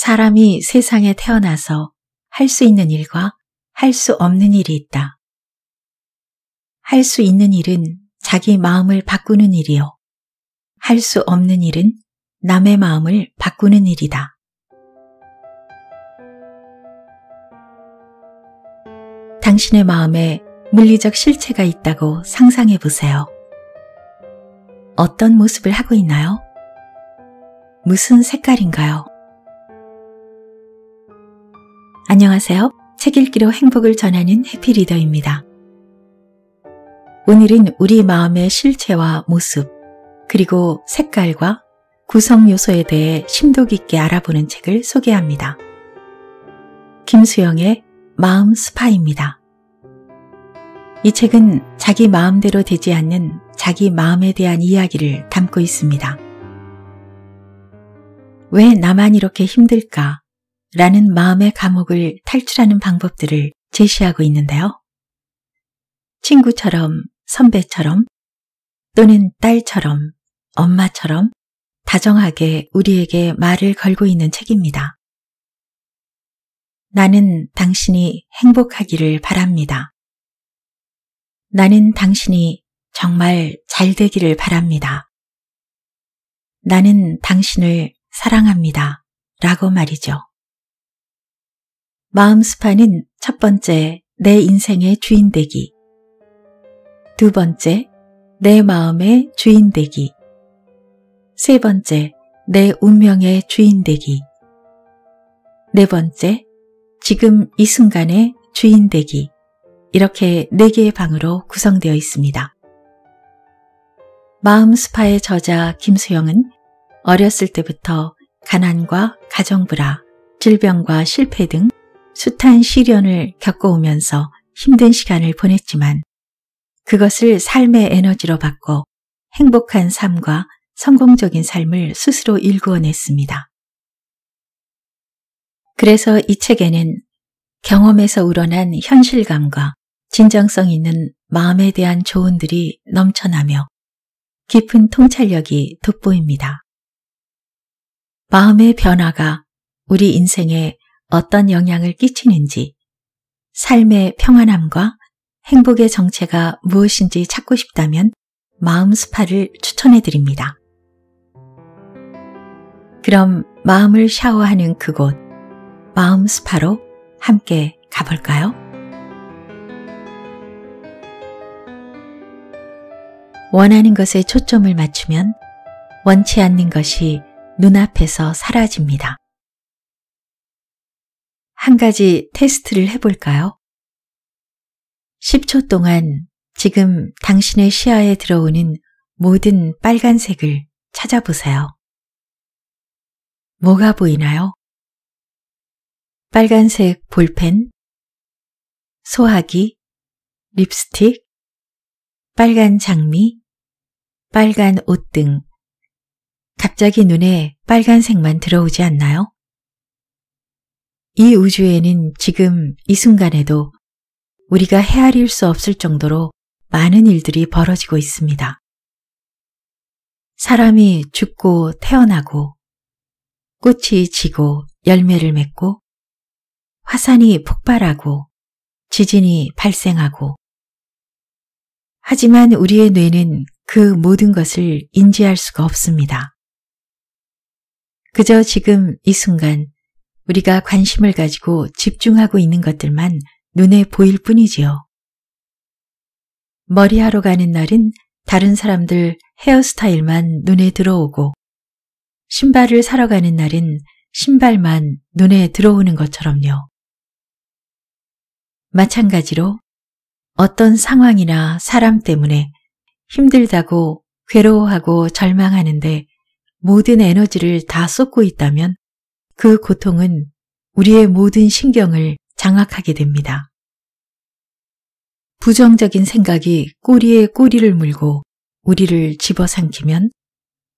사람이 세상에 태어나서 할 수 있는 일과 할 수 없는 일이 있다. 할 수 있는 일은 자기 마음을 바꾸는 일이요. 할 수 없는 일은 남의 마음을 바꾸는 일이다. 당신의 마음에 물리적 실체가 있다고 상상해 보세요. 어떤 모습을 하고 있나요? 무슨 색깔인가요? 안녕하세요. 책 읽기로 행복을 전하는 해피리더입니다. 오늘은 우리 마음의 실체와 모습, 그리고 색깔과 구성 요소에 대해 심도 깊게 알아보는 책을 소개합니다. 김수영의 마음 스파입니다. 이 책은 자기 마음대로 되지 않는 자기 마음에 대한 이야기를 담고 있습니다. 왜 나만 이렇게 힘들까? 라는 마음의 감옥을 탈출하는 방법들을 제시하고 있는데요. 친구처럼, 선배처럼, 또는 딸처럼, 엄마처럼 다정하게 우리에게 말을 걸고 있는 책입니다. 나는 당신이 행복하기를 바랍니다. 나는 당신이 정말 잘 되기를 바랍니다. 나는 당신을 사랑합니다. 라고 말이죠. 마음스파는 첫 번째, 내 인생의 주인 되기. 두 번째, 내 마음의 주인 되기. 세 번째, 내 운명의 주인 되기. 네 번째, 지금 이 순간의 주인 되기. 이렇게 네 개의 방으로 구성되어 있습니다. 마음 스파의 저자 김수영은 어렸을 때부터 가난과 가정불화, 질병과 실패 등 숱한 시련을 겪어오면서 힘든 시간을 보냈지만 그것을 삶의 에너지로 바꿔 행복한 삶과 성공적인 삶을 스스로 일구어냈습니다. 그래서 이 책에는 경험에서 우러난 현실감과 진정성 있는 마음에 대한 조언들이 넘쳐나며 깊은 통찰력이 돋보입니다. 마음의 변화가 우리 인생의 어떤 영향을 끼치는지, 삶의 평안함과 행복의 정체가 무엇인지 찾고 싶다면 마음 스파를 추천해 드립니다. 그럼 마음을 샤워하는 그곳, 마음 스파로 함께 가볼까요? 원하는 것에 초점을 맞추면 원치 않는 것이 눈앞에서 사라집니다. 한 가지 테스트를 해볼까요? 10초 동안 지금 당신의 시야에 들어오는 모든 빨간색을 찾아보세요. 뭐가 보이나요? 빨간색 볼펜, 소화기, 립스틱, 빨간 장미, 빨간 옷 등 갑자기 눈에 빨간색만 들어오지 않나요? 이 우주에는 지금 이 순간에도 우리가 헤아릴 수 없을 정도로 많은 일들이 벌어지고 있습니다. 사람이 죽고 태어나고 꽃이 지고 열매를 맺고 화산이 폭발하고 지진이 발생하고 하지만 우리의 뇌는 그 모든 것을 인지할 수가 없습니다. 그저 지금 이 순간 우리가 관심을 가지고 집중하고 있는 것들만 눈에 보일 뿐이지요. 머리하러 가는 날은 다른 사람들 헤어스타일만 눈에 들어오고 신발을 사러 가는 날은 신발만 눈에 들어오는 것처럼요. 마찬가지로 어떤 상황이나 사람 때문에 힘들다고 괴로워하고 절망하는데 모든 에너지를 다 쏟고 있다면 그 고통은 우리의 모든 신경을 장악하게 됩니다. 부정적인 생각이 꼬리에 꼬리를 물고 우리를 집어삼키면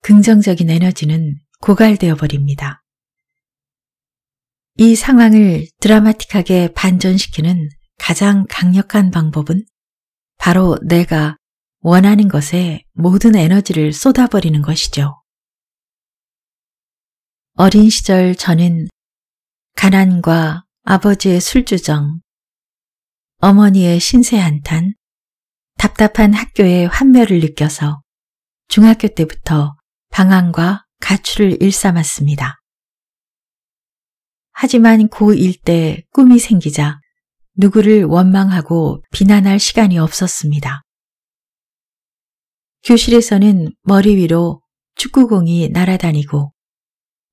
긍정적인 에너지는 고갈되어 버립니다. 이 상황을 드라마틱하게 반전시키는 가장 강력한 방법은 바로 내가 원하는 것에 모든 에너지를 쏟아버리는 것이죠. 어린 시절 저는 가난과 아버지의 술주정, 어머니의 신세 한탄, 답답한 학교의 환멸을 느껴서 중학교 때부터 방황과 가출을 일삼았습니다. 하지만 고1 때 꿈이 생기자 누구를 원망하고 비난할 시간이 없었습니다. 교실에서는 머리 위로 축구공이 날아다니고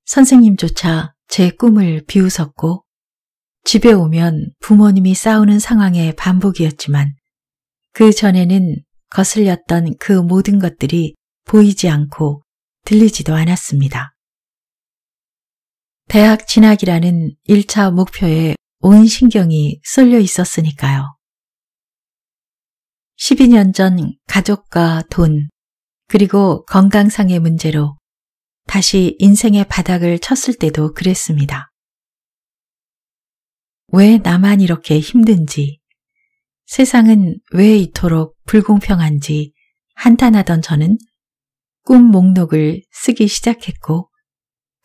선생님조차 제 꿈을 비웃었고 집에 오면 부모님이 싸우는 상황의 반복이었지만 그 전에는 거슬렸던 그 모든 것들이 보이지 않고 들리지도 않았습니다. 대학 진학이라는 1차 목표에 온 신경이 쏠려 있었으니까요. 12년 전 가족과 돈, 그리고 건강상의 문제로 다시 인생의 바닥을 쳤을 때도 그랬습니다. 왜 나만 이렇게 힘든지, 세상은 왜 이토록 불공평한지 한탄하던 저는 꿈 목록을 쓰기 시작했고,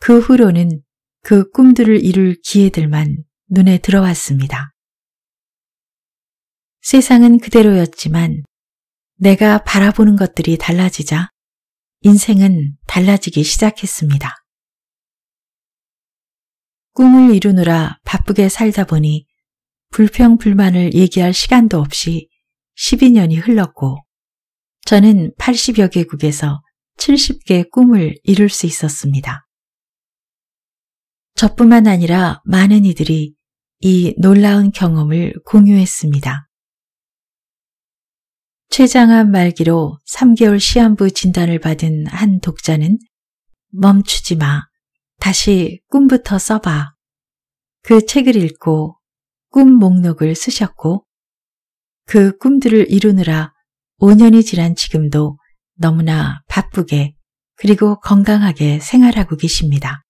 그 후로는 그 꿈들을 이룰 기회들만 눈에 들어왔습니다. 세상은 그대로였지만 내가 바라보는 것들이 달라지자 인생은 달라지기 시작했습니다. 꿈을 이루느라 바쁘게 살다 보니 불평불만을 얘기할 시간도 없이 12년이 흘렀고 저는 80여 개국에서 70개의 꿈을 이룰 수 있었습니다. 저뿐만 아니라 많은 이들이 이 놀라운 경험을 공유했습니다. 췌장암 말기로 3개월 시한부 진단을 받은 한 독자는 멈추지 마. 다시 꿈부터 써봐. 그 책을 읽고 꿈 목록을 쓰셨고 그 꿈들을 이루느라 5년이 지난 지금도 너무나 바쁘게 그리고 건강하게 생활하고 계십니다.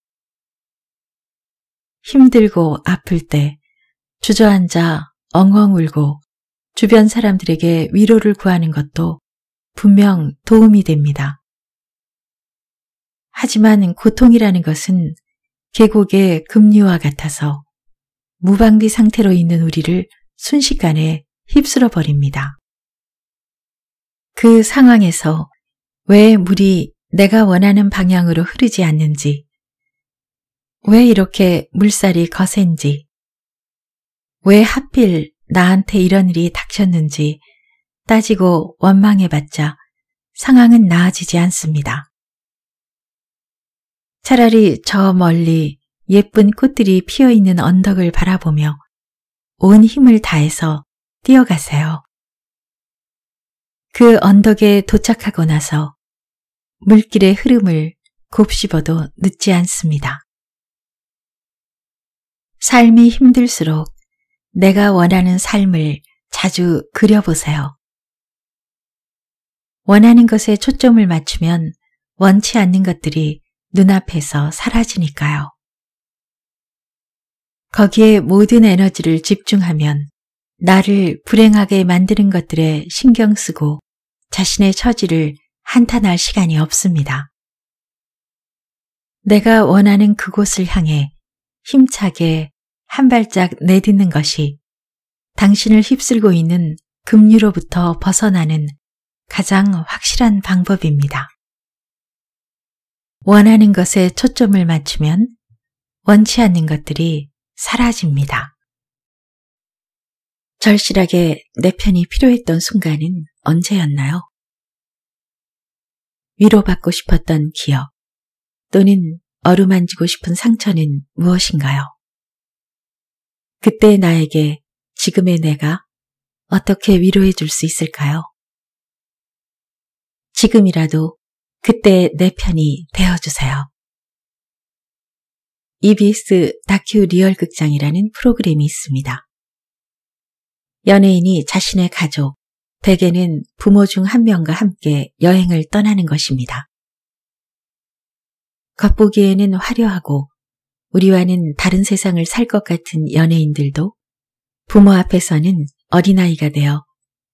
힘들고 아플 때 주저앉아 엉엉 울고 주변 사람들에게 위로를 구하는 것도 분명 도움이 됩니다. 하지만 고통이라는 것은 계곡의 급류와 같아서 무방비 상태로 있는 우리를 순식간에 휩쓸어 버립니다. 그 상황에서 왜 물이 내가 원하는 방향으로 흐르지 않는지, 왜 이렇게 물살이 거센지, 왜 하필 나한테 이런 일이 닥쳤는지 따지고 원망해봤자 상황은 나아지지 않습니다. 차라리 저 멀리 예쁜 꽃들이 피어 있는 언덕을 바라보며 온 힘을 다해서 뛰어가세요. 그 언덕에 도착하고 나서 물길의 흐름을 곱씹어도 늦지 않습니다. 삶이 힘들수록 내가 원하는 삶을 자주 그려보세요. 원하는 것에 초점을 맞추면 원치 않는 것들이 눈앞에서 사라지니까요. 거기에 모든 에너지를 집중하면 나를 불행하게 만드는 것들에 신경 쓰고 자신의 처지를 한탄할 시간이 없습니다. 내가 원하는 그곳을 향해 힘차게 한 발짝 내딛는 것이 당신을 휩쓸고 있는 급류로부터 벗어나는 가장 확실한 방법입니다. 원하는 것에 초점을 맞추면 원치 않는 것들이 사라집니다. 절실하게 내 편이 필요했던 순간은 언제였나요? 위로받고 싶었던 기억 또는 어루만지고 싶은 상처는 무엇인가요? 그때 나에게 지금의 내가 어떻게 위로해 줄 수 있을까요? 지금이라도 그때의 내 편이 되어주세요. EBS 다큐 리얼 극장이라는 프로그램이 있습니다. 연예인이 자신의 가족, 대개는 부모 중 한 명과 함께 여행을 떠나는 것입니다. 겉보기에는 화려하고 우리와는 다른 세상을 살 것 같은 연예인들도 부모 앞에서는 어린아이가 되어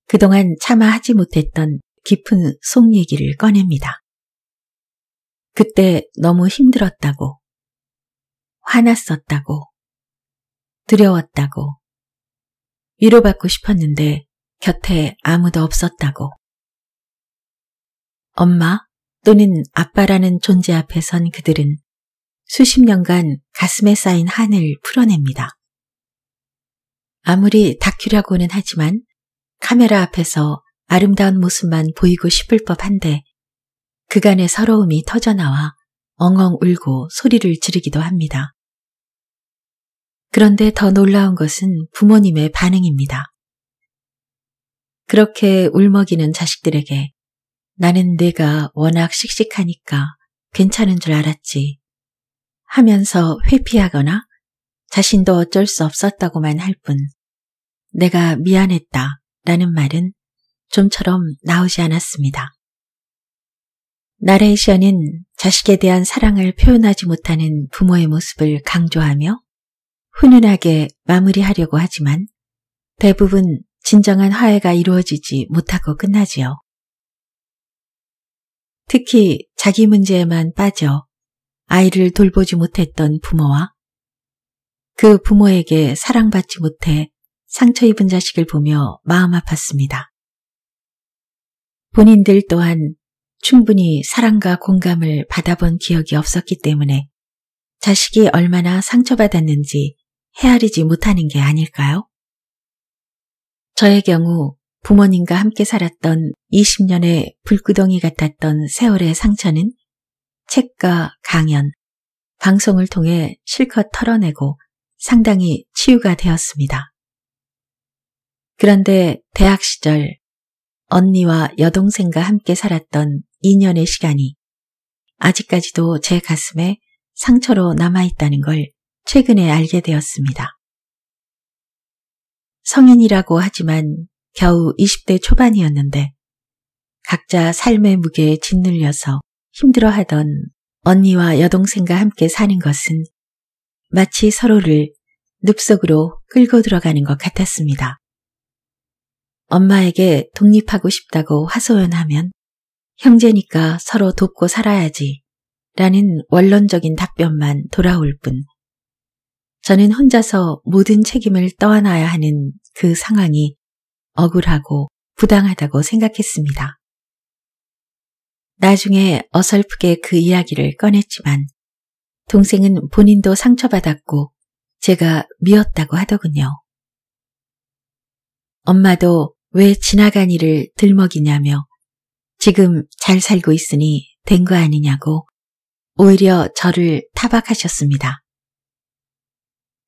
그동안 차마 하지 못했던 깊은 속 얘기를 꺼냅니다. 그때 너무 힘들었다고, 화났었다고, 두려웠다고, 위로받고 싶었는데 곁에 아무도 없었다고. 엄마 또는 아빠라는 존재 앞에선 그들은 수십 년간 가슴에 쌓인 한을 풀어냅니다. 아무리 다큐라고는 하지만 카메라 앞에서 아름다운 모습만 보이고 싶을 법한데 그간의 서러움이 터져나와 엉엉 울고 소리를 지르기도 합니다. 그런데 더 놀라운 것은 부모님의 반응입니다. 그렇게 울먹이는 자식들에게 나는 내가 워낙 씩씩하니까 괜찮은 줄 알았지. 하면서 회피하거나 자신도 어쩔 수 없었다고만 할 뿐 내가 미안했다 라는 말은 좀처럼 나오지 않았습니다. 나레이션은 자식에 대한 사랑을 표현하지 못하는 부모의 모습을 강조하며 훈훈하게 마무리하려고 하지만 대부분 진정한 화해가 이루어지지 못하고 끝나지요. 특히 자기 문제에만 빠져 아이를 돌보지 못했던 부모와 그 부모에게 사랑받지 못해 상처 입은 자식을 보며 마음 아팠습니다. 본인들 또한 충분히 사랑과 공감을 받아본 기억이 없었기 때문에 자식이 얼마나 상처받았는지 헤아리지 못하는 게 아닐까요? 저의 경우 부모님과 함께 살았던 20년의 불구덩이 같았던 세월의 상처는 책과 강연, 방송을 통해 실컷 털어내고 상당히 치유가 되었습니다. 그런데 대학 시절 언니와 여동생과 함께 살았던 2년의 시간이 아직까지도 제 가슴에 상처로 남아있다는 걸 최근에 알게 되었습니다. 성인이라고 하지만 겨우 20대 초반이었는데 각자 삶의 무게에 짓눌려서 힘들어하던 언니와 여동생과 함께 사는 것은 마치 서로를 늪속으로 끌고 들어가는 것 같았습니다. 엄마에게 독립하고 싶다고 하소연하면 형제니까 서로 돕고 살아야지 라는 원론적인 답변만 돌아올 뿐 저는 혼자서 모든 책임을 떠안아야 하는 그 상황이 억울하고 부당하다고 생각했습니다. 나중에 어설프게 그 이야기를 꺼냈지만 동생은 본인도 상처받았고 제가 미웠다고 하더군요. 엄마도 왜 지나간 일을 들먹이냐며 지금 잘 살고 있으니 된 거 아니냐고 오히려 저를 타박하셨습니다.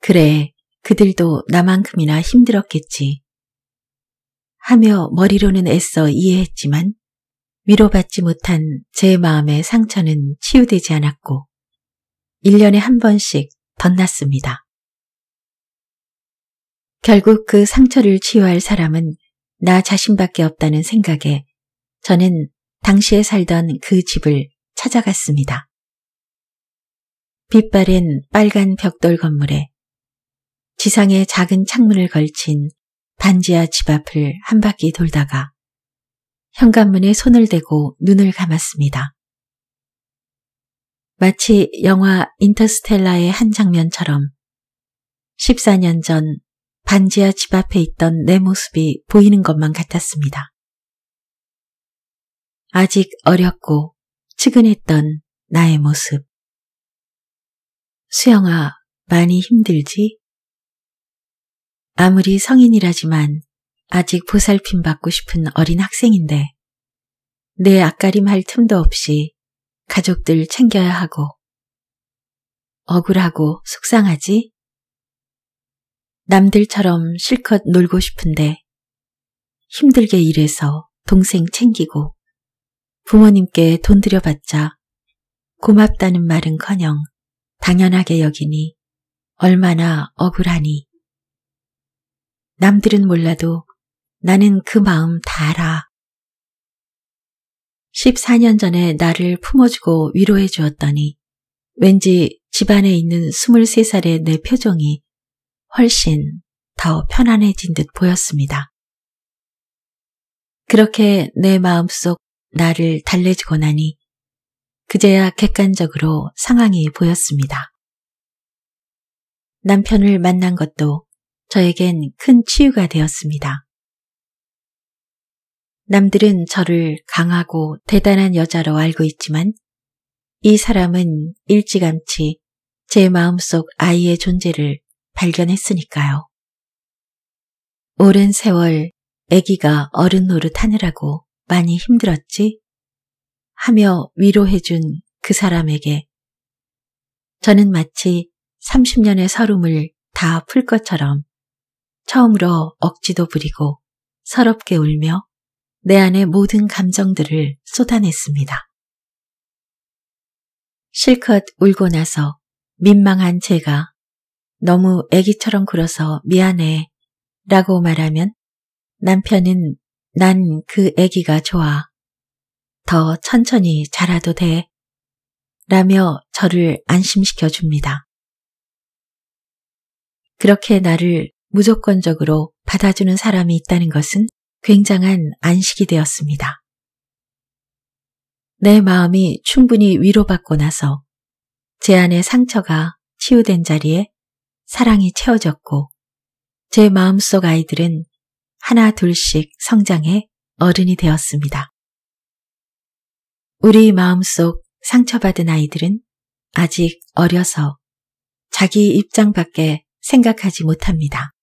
그래, 그들도 나만큼이나 힘들었겠지. 하며 머리로는 애써 이해했지만 위로받지 못한 제 마음의 상처는 치유되지 않았고 1년에 한 번씩 덧났습니다. 결국 그 상처를 치유할 사람은 나 자신밖에 없다는 생각에 저는 당시에 살던 그 집을 찾아갔습니다. 빛바랜 빨간 벽돌 건물에 지상에 작은 창문을 걸친 반지하 집 앞을 한 바퀴 돌다가 현관문에 손을 대고 눈을 감았습니다. 마치 영화 인터스텔라의 한 장면처럼 14년 전 반지하 집 앞에 있던 내 모습이 보이는 것만 같았습니다. 아직 어렸고 측은했던 나의 모습. 수영아, 많이 힘들지? 아무리 성인이라지만 아직 보살핌 받고 싶은 어린 학생인데 내 앞가림할 틈도 없이 가족들 챙겨야 하고 억울하고 속상하지? 남들처럼 실컷 놀고 싶은데 힘들게 일해서 동생 챙기고 부모님께 돈 들여봤자 고맙다는 말은커녕 당연하게 여기니 얼마나 억울하니. 남들은 몰라도 나는 그 마음 다 알아. 14년 전에 나를 품어주고 위로해 주었더니 왠지 집안에 있는 23살의 내 표정이 훨씬 더 편안해진 듯 보였습니다. 그렇게 내 마음속 나를 달래주고 나니 그제야 객관적으로 상황이 보였습니다. 남편을 만난 것도 저에겐 큰 치유가 되었습니다. 남들은 저를 강하고 대단한 여자로 알고 있지만 이 사람은 일찌감치 제 마음속 아이의 존재를 발견했으니까요. 오랜 세월 아기가 어른 노릇하느라고 많이 힘들었지? 하며 위로해준 그 사람에게 저는 마치 30년의 서름을 다 풀 것처럼 처음으로 억지도 부리고 서럽게 울며 내 안의 모든 감정들을 쏟아냈습니다. 실컷 울고 나서 민망한 제가 너무 애기처럼 굴어서 미안해 라고 말하면 남편은 난 그 애기가 좋아. 더 천천히 자라도 돼. 라며 저를 안심시켜 줍니다. 그렇게 나를 무조건적으로 받아주는 사람이 있다는 것은 굉장한 안식이 되었습니다. 내 마음이 충분히 위로받고 나서 제 안의 상처가 치유된 자리에 사랑이 채워졌고 제 마음속 아이들은 하나 둘씩 성장해 어른이 되었습니다. 우리 마음속 상처받은 아이들은 아직 어려서 자기 입장밖에 생각하지 못합니다.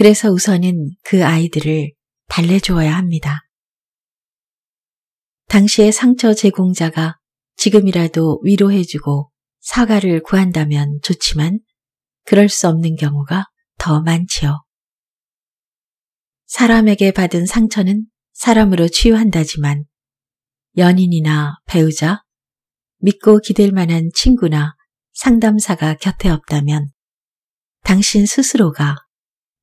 그래서 우선은 그 아이들을 달래주어야 합니다. 당시의 상처 제공자가 지금이라도 위로해주고 사과를 구한다면 좋지만 그럴 수 없는 경우가 더 많지요. 사람에게 받은 상처는 사람으로 치유한다지만 연인이나 배우자, 믿고 기댈 만한 친구나 상담사가 곁에 없다면 당신 스스로가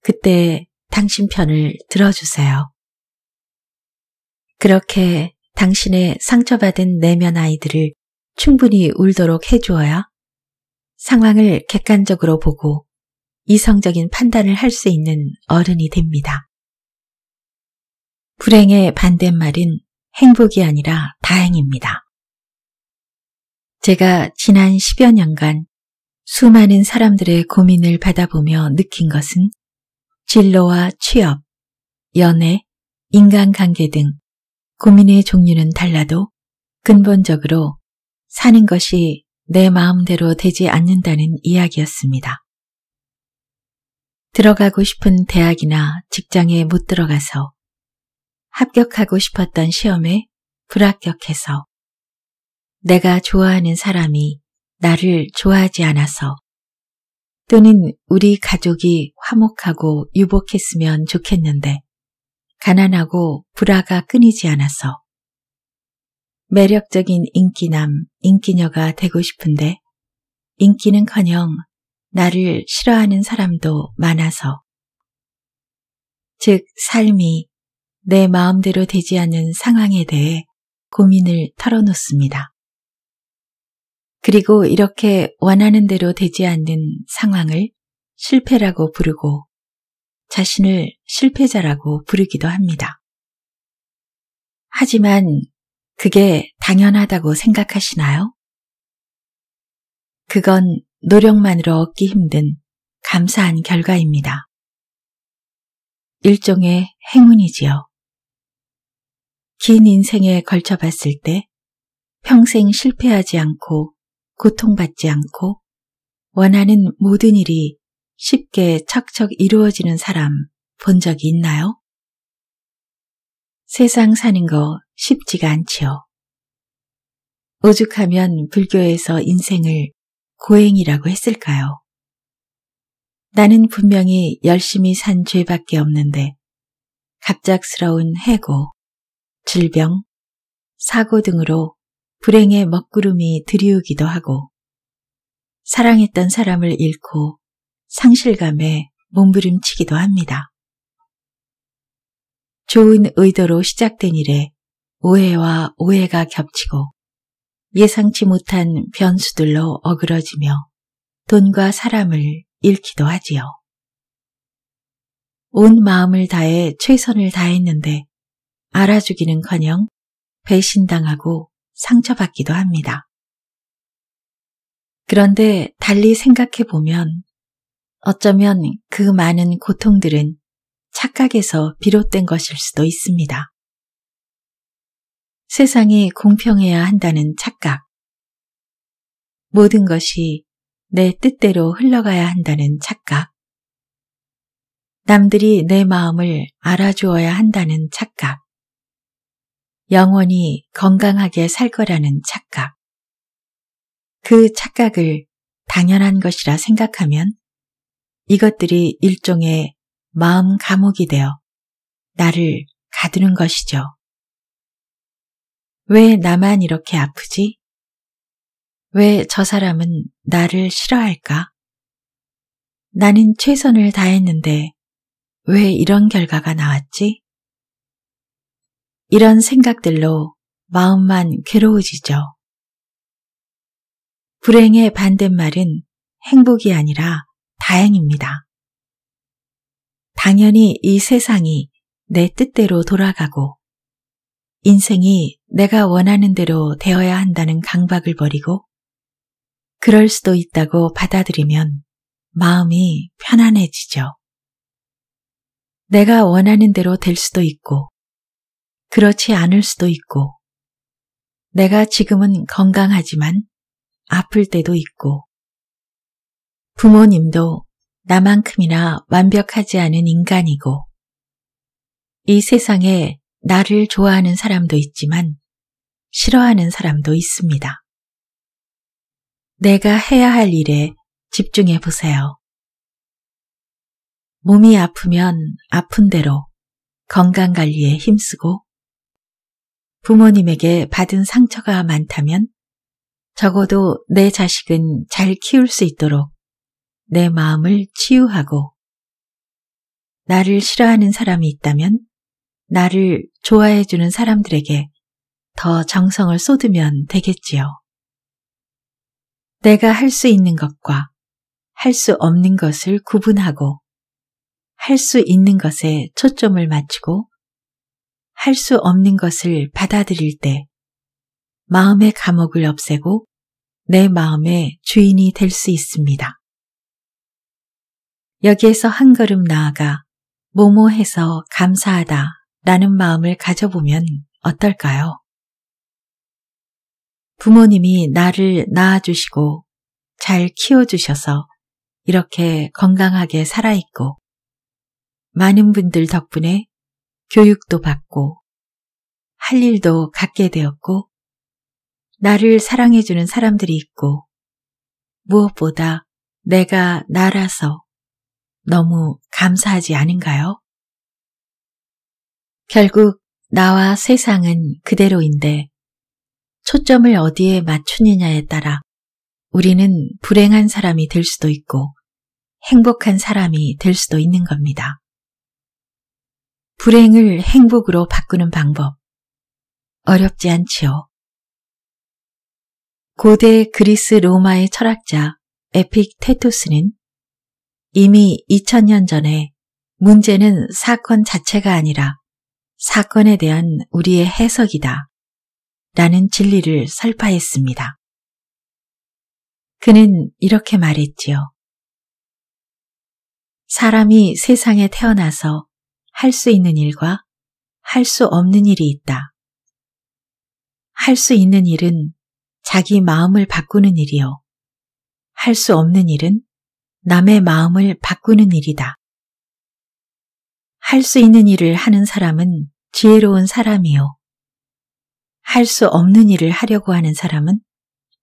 그때 당신 편을 들어주세요. 그렇게 당신의 상처받은 내면 아이들을 충분히 울도록 해주어야 상황을 객관적으로 보고 이성적인 판단을 할 수 있는 어른이 됩니다. 불행의 반대말은 행복이 아니라 다행입니다. 제가 지난 10여 년간 수많은 사람들의 고민을 받아보며 느낀 것은 진로와 취업, 연애, 인간관계 등 고민의 종류는 달라도 근본적으로 사는 것이 내 마음대로 되지 않는다는 이야기였습니다. 들어가고 싶은 대학이나 직장에 못 들어가서 합격하고 싶었던 시험에 불합격해서 내가 좋아하는 사람이 나를 좋아하지 않아서 또는 우리 가족이 화목하고 유복했으면 좋겠는데 가난하고 불화가 끊이지 않아서 매력적인 인기남, 인기녀가 되고 싶은데 인기는커녕 나를 싫어하는 사람도 많아서 즉 삶이 내 마음대로 되지 않는 상황에 대해 고민을 털어놓습니다. 그리고 이렇게 원하는 대로 되지 않는 상황을 실패라고 부르고 자신을 실패자라고 부르기도 합니다. 하지만 그게 당연하다고 생각하시나요? 그건 노력만으로 얻기 힘든 감사한 결과입니다. 일종의 행운이지요. 긴 인생에 걸쳐봤을 때 평생 실패하지 않고 고통받지 않고 원하는 모든 일이 쉽게 척척 이루어지는 사람 본 적이 있나요? 세상 사는 거 쉽지가 않지요. 오죽하면 불교에서 인생을 고행이라고 했을까요? 나는 분명히 열심히 산 죄밖에 없는데 갑작스러운 해고, 질병, 사고 등으로 불행의 먹구름이 드리우기도 하고 사랑했던 사람을 잃고 상실감에 몸부림치기도 합니다. 좋은 의도로 시작된 일에 오해와 오해가 겹치고 예상치 못한 변수들로 어그러지며 돈과 사람을 잃기도 하지요. 온 마음을 다해 최선을 다했는데 알아주기는커녕 배신당하고 상처받기도 합니다. 그런데 달리 생각해 보면 어쩌면 그 많은 고통들은 착각에서 비롯된 것일 수도 있습니다. 세상이 공평해야 한다는 착각. 모든 것이 내 뜻대로 흘러가야 한다는 착각. 남들이 내 마음을 알아주어야 한다는 착각. 영원히 건강하게 살 거라는 착각. 그 착각을 당연한 것이라 생각하면 이것들이 일종의 마음 감옥이 되어 나를 가두는 것이죠. 왜 나만 이렇게 아프지? 왜 저 사람은 나를 싫어할까? 나는 최선을 다했는데 왜 이런 결과가 나왔지? 이런 생각들로 마음만 괴로워지죠. 불행의 반대말은 행복이 아니라 다행입니다. 당연히 이 세상이 내 뜻대로 돌아가고 인생이 내가 원하는 대로 되어야 한다는 강박을 버리고 그럴 수도 있다고 받아들이면 마음이 편안해지죠. 내가 원하는 대로 될 수도 있고 그렇지 않을 수도 있고, 내가 지금은 건강하지만 아플 때도 있고, 부모님도 나만큼이나 완벽하지 않은 인간이고, 이 세상에 나를 좋아하는 사람도 있지만 싫어하는 사람도 있습니다. 내가 해야 할 일에 집중해 보세요. 몸이 아프면 아픈 대로 건강 관리에 힘쓰고 부모님에게 받은 상처가 많다면 적어도 내 자식은 잘 키울 수 있도록 내 마음을 치유하고 나를 싫어하는 사람이 있다면 나를 좋아해주는 사람들에게 더 정성을 쏟으면 되겠지요. 내가 할 수 있는 것과 할 수 없는 것을 구분하고 할 수 있는 것에 초점을 맞추고 할수 없는 것을 받아들일 때 마음의 감옥을 없애고 내 마음의 주인이 될 수 있습니다. 여기에서 한 걸음 나아가 모모해서 감사하다 라는 마음을 가져보면 어떨까요? 부모님이 나를 낳아주시고 잘 키워주셔서 이렇게 건강하게 살아있고 많은 분들 덕분에 교육도 받고 할 일도 갖게 되었고 나를 사랑해주는 사람들이 있고 무엇보다 내가 나라서 너무 감사하지 않은가요? 결국 나와 세상은 그대로인데 초점을 어디에 맞추느냐에 따라 우리는 불행한 사람이 될 수도 있고 행복한 사람이 될 수도 있는 겁니다. 불행을 행복으로 바꾸는 방법. 어렵지 않지요. 고대 그리스 로마의 철학자 에픽 테토스는 이미 2000년 전에 문제는 사건 자체가 아니라 사건에 대한 우리의 해석이다. 라는 진리를 설파했습니다. 그는 이렇게 말했지요. 사람이 세상에 태어나서 할수 있는 일과 할 수 없는 일이 있다. 할 수 있는 일은 자기 마음을 바꾸는 일이요. 할 수 없는 일은 남의 마음을 바꾸는 일이다. 할 수 있는 일을 하는 사람은 지혜로운 사람이요. 할 수 없는 일을 하려고 하는 사람은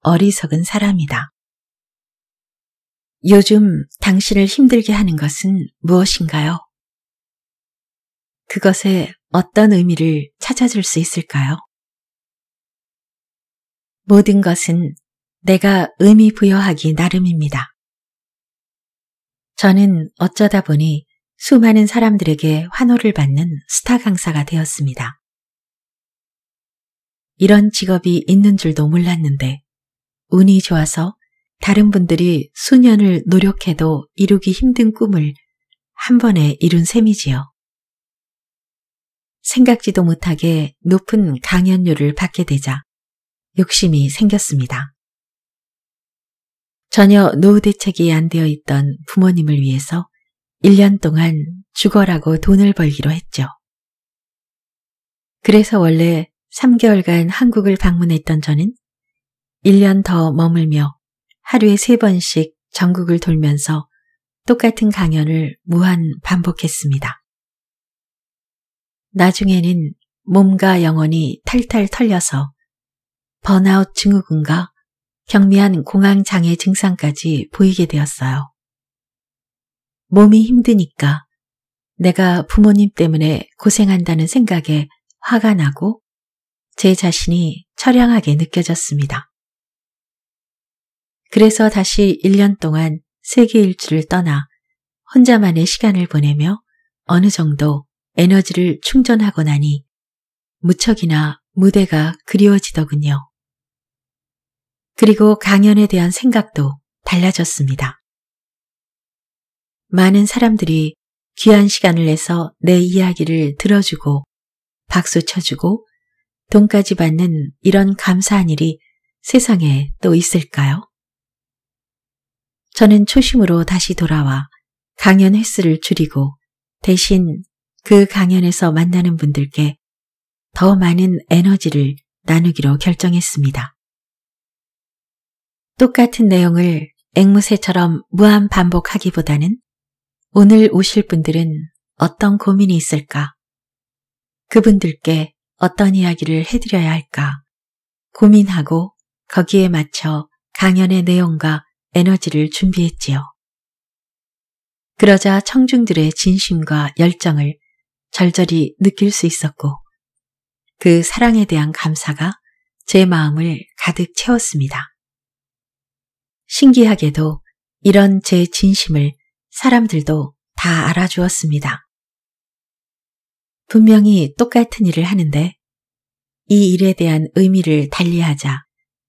어리석은 사람이다. 요즘 당신을 힘들게 하는 것은 무엇인가요? 그것에 어떤 의미를 찾아줄 수 있을까요? 모든 것은 내가 의미 부여하기 나름입니다. 저는 어쩌다 보니 수많은 사람들에게 환호를 받는 스타 강사가 되었습니다. 이런 직업이 있는 줄도 몰랐는데 운이 좋아서 다른 분들이 수년을 노력해도 이루기 힘든 꿈을 한 번에 이룬 셈이지요. 생각지도 못하게 높은 강연료를 받게 되자 욕심이 생겼습니다. 전혀 노후 대책이 안 되어 있던 부모님을 위해서 1년 동안 죽어라고 돈을 벌기로 했죠. 그래서 원래 3개월간 한국을 방문했던 저는 1년 더 머물며 하루에 3번씩 전국을 돌면서 똑같은 강연을 무한 반복했습니다. 나중에는 몸과 영혼이 탈탈 털려서 번아웃 증후군과 경미한 공황장애 증상까지 보이게 되었어요. 몸이 힘드니까 내가 부모님 때문에 고생한다는 생각에 화가 나고 제 자신이 처량하게 느껴졌습니다. 그래서 다시 1년 동안 세계 일주를 떠나 혼자만의 시간을 보내며 어느 정도 에너지를 충전하고 나니 무척이나 무대가 그리워지더군요. 그리고 강연에 대한 생각도 달라졌습니다. 많은 사람들이 귀한 시간을 내서 내 이야기를 들어주고 박수 쳐주고 돈까지 받는 이런 감사한 일이 세상에 또 있을까요? 저는 초심으로 다시 돌아와 강연 횟수를 줄이고 대신 그 강연에서 만나는 분들께 더 많은 에너지를 나누기로 결정했습니다. 똑같은 내용을 앵무새처럼 무한 반복하기보다는 오늘 오실 분들은 어떤 고민이 있을까? 그분들께 어떤 이야기를 해드려야 할까? 고민하고 거기에 맞춰 강연의 내용과 에너지를 준비했지요. 그러자 청중들의 진심과 열정을 절절히 느낄 수 있었고 그 사랑에 대한 감사가 제 마음을 가득 채웠습니다. 신기하게도 이런 제 진심을 사람들도 다 알아주었습니다. 분명히 똑같은 일을 하는데 이 일에 대한 의미를 달리하자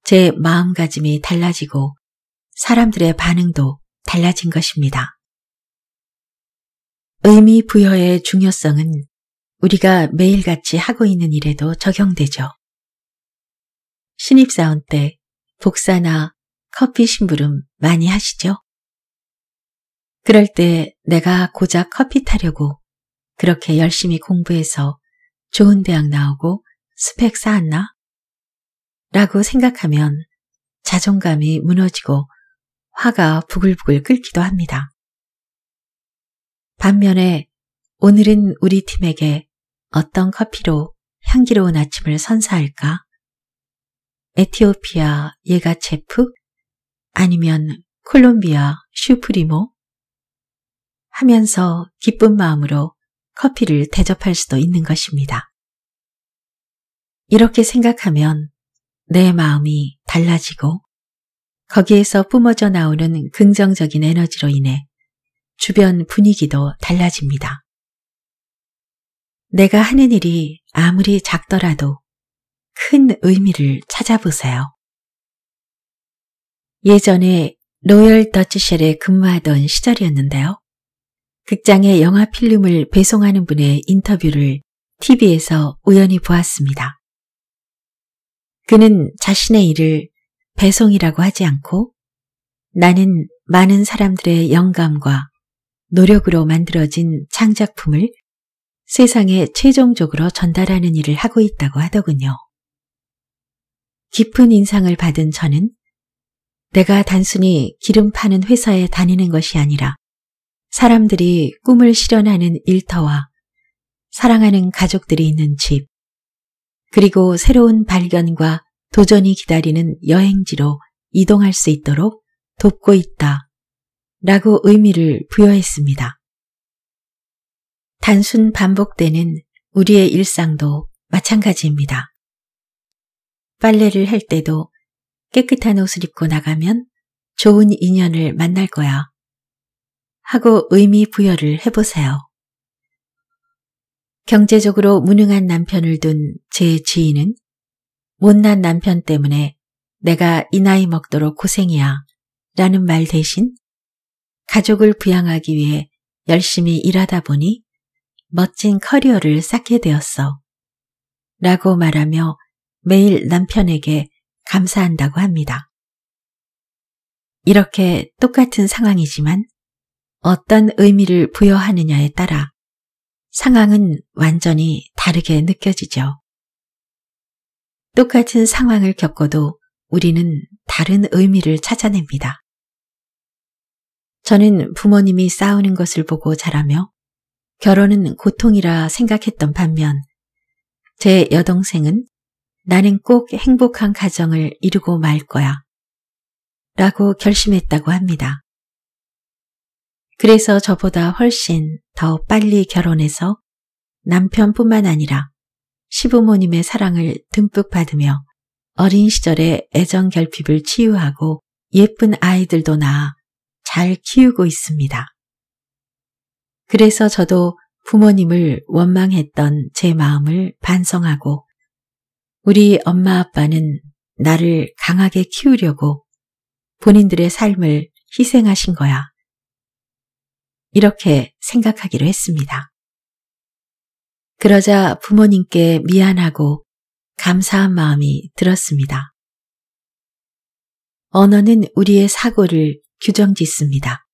제 마음가짐이 달라지고 사람들의 반응도 달라진 것입니다. 의미 부여의 중요성은 우리가 매일같이 하고 있는 일에도 적용되죠. 신입사원 때 복사나 커피 심부름 많이 하시죠? 그럴 때 내가 고작 커피 타려고 그렇게 열심히 공부해서 좋은 대학 나오고 스펙 쌓았나? 라고 생각하면 자존감이 무너지고 화가 부글부글 끓기도 합니다. 반면에 오늘은 우리 팀에게 어떤 커피로 향기로운 아침을 선사할까? 에티오피아 예가체프? 아니면 콜롬비아 슈프리모? 하면서 기쁜 마음으로 커피를 대접할 수도 있는 것입니다. 이렇게 생각하면 내 마음이 달라지고 거기에서 뿜어져 나오는 긍정적인 에너지로 인해 주변 분위기도 달라집니다. 내가 하는 일이 아무리 작더라도 큰 의미를 찾아보세요. 예전에 로열 더치셸에 근무하던 시절이었는데요. 극장에 영화 필름을 배송하는 분의 인터뷰를 TV에서 우연히 보았습니다. 그는 자신의 일을 배송이라고 하지 않고 나는 많은 사람들의 영감과 노력으로 만들어진 창작품을 세상에 최종적으로 전달하는 일을 하고 있다고 하더군요. 깊은 인상을 받은 저는 내가 단순히 기름 파는 회사에 다니는 것이 아니라 사람들이 꿈을 실현하는 일터와 사랑하는 가족들이 있는 집, 그리고 새로운 발견과 도전이 기다리는 여행지로 이동할 수 있도록 돕고 있다 라고 의미를 부여했습니다. 단순 반복되는 우리의 일상도 마찬가지입니다. 빨래를 할 때도 깨끗한 옷을 입고 나가면 좋은 인연을 만날 거야. 하고 의미 부여를 해보세요. 경제적으로 무능한 남편을 둔 제 지인은 못난 남편 때문에 내가 이 나이 먹도록 고생이야 라는 말 대신 가족을 부양하기 위해 열심히 일하다 보니 멋진 커리어를 쌓게 되었어. 라고 말하며 매일 남편에게 감사한다고 합니다. 이렇게 똑같은 상황이지만 어떤 의미를 부여하느냐에 따라 상황은 완전히 다르게 느껴지죠. 똑같은 상황을 겪어도 우리는 다른 의미를 찾아냅니다. 저는 부모님이 싸우는 것을 보고 자라며 결혼은 고통이라 생각했던 반면 제 여동생은 나는 꼭 행복한 가정을 이루고 말 거야 라고 결심했다고 합니다. 그래서 저보다 훨씬 더 빨리 결혼해서 남편뿐만 아니라 시부모님의 사랑을 듬뿍 받으며 어린 시절의 애정 결핍을 치유하고 예쁜 아이들도 낳아 잘 키우고 있습니다. 그래서 저도 부모님을 원망했던 제 마음을 반성하고 우리 엄마 아빠는 나를 강하게 키우려고 본인들의 삶을 희생하신 거야. 이렇게 생각하기로 했습니다. 그러자 부모님께 미안하고 감사한 마음이 들었습니다. 언어는 우리의 사고를 규정 짓습니다.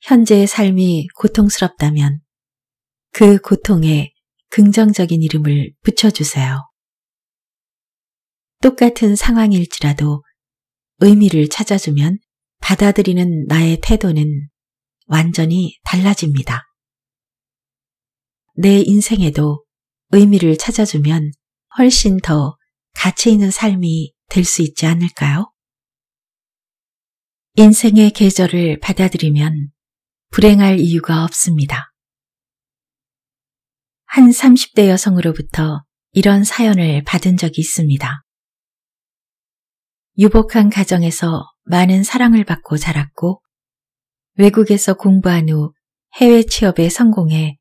현재의 삶이 고통스럽다면 그 고통에 긍정적인 이름을 붙여주세요. 똑같은 상황일지라도 의미를 찾아주면 받아들이는 나의 태도는 완전히 달라집니다. 내 인생에도 의미를 찾아주면 훨씬 더 가치 있는 삶이 될 수 있지 않을까요? 인생의 계절을 받아들이면 불행할 이유가 없습니다. 한 30대 여성으로부터 이런 사연을 받은 적이 있습니다. 유복한 가정에서 많은 사랑을 받고 자랐고 외국에서 공부한 후 해외 취업에 성공해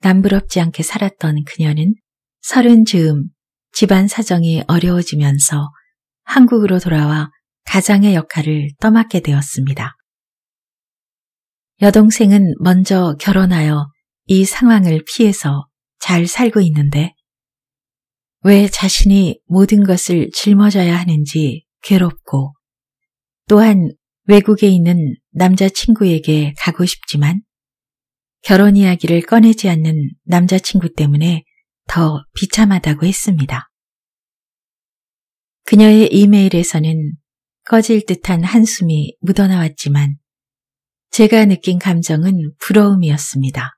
남부럽지 않게 살았던 그녀는 서른 즈음 집안 사정이 어려워지면서 한국으로 돌아와 가장의 역할을 떠맡게 되었습니다. 여동생은 먼저 결혼하여 이 상황을 피해서 잘 살고 있는데 왜 자신이 모든 것을 짊어져야 하는지 괴롭고 또한 외국에 있는 남자친구에게 가고 싶지만 결혼 이야기를 꺼내지 않는 남자친구 때문에 더 비참하다고 했습니다. 그녀의 이메일에서는 꺼질 듯한 한숨이 묻어나왔지만 제가 느낀 감정은 부러움이었습니다.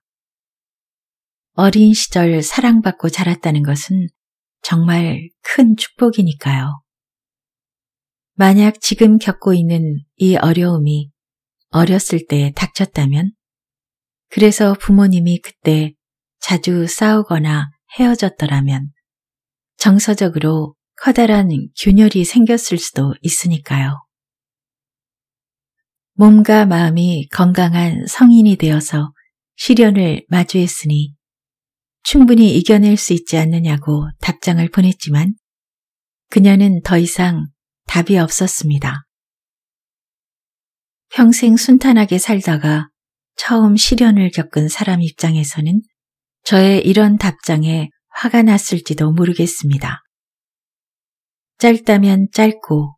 어린 시절 사랑받고 자랐다는 것은 정말 큰 축복이니까요. 만약 지금 겪고 있는 이 어려움이 어렸을 때 닥쳤다면, 그래서 부모님이 그때 자주 싸우거나 헤어졌더라면, 정서적으로 커다란 균열이 생겼을 수도 있으니까요. 몸과 마음이 건강한 성인이 되어서 시련을 마주했으니 충분히 이겨낼 수 있지 않느냐고 답장을 보냈지만 그녀는 더 이상 답이 없었습니다. 평생 순탄하게 살다가 처음 시련을 겪은 사람 입장에서는 저의 이런 답장에 화가 났을지도 모르겠습니다. 짧다면 짧고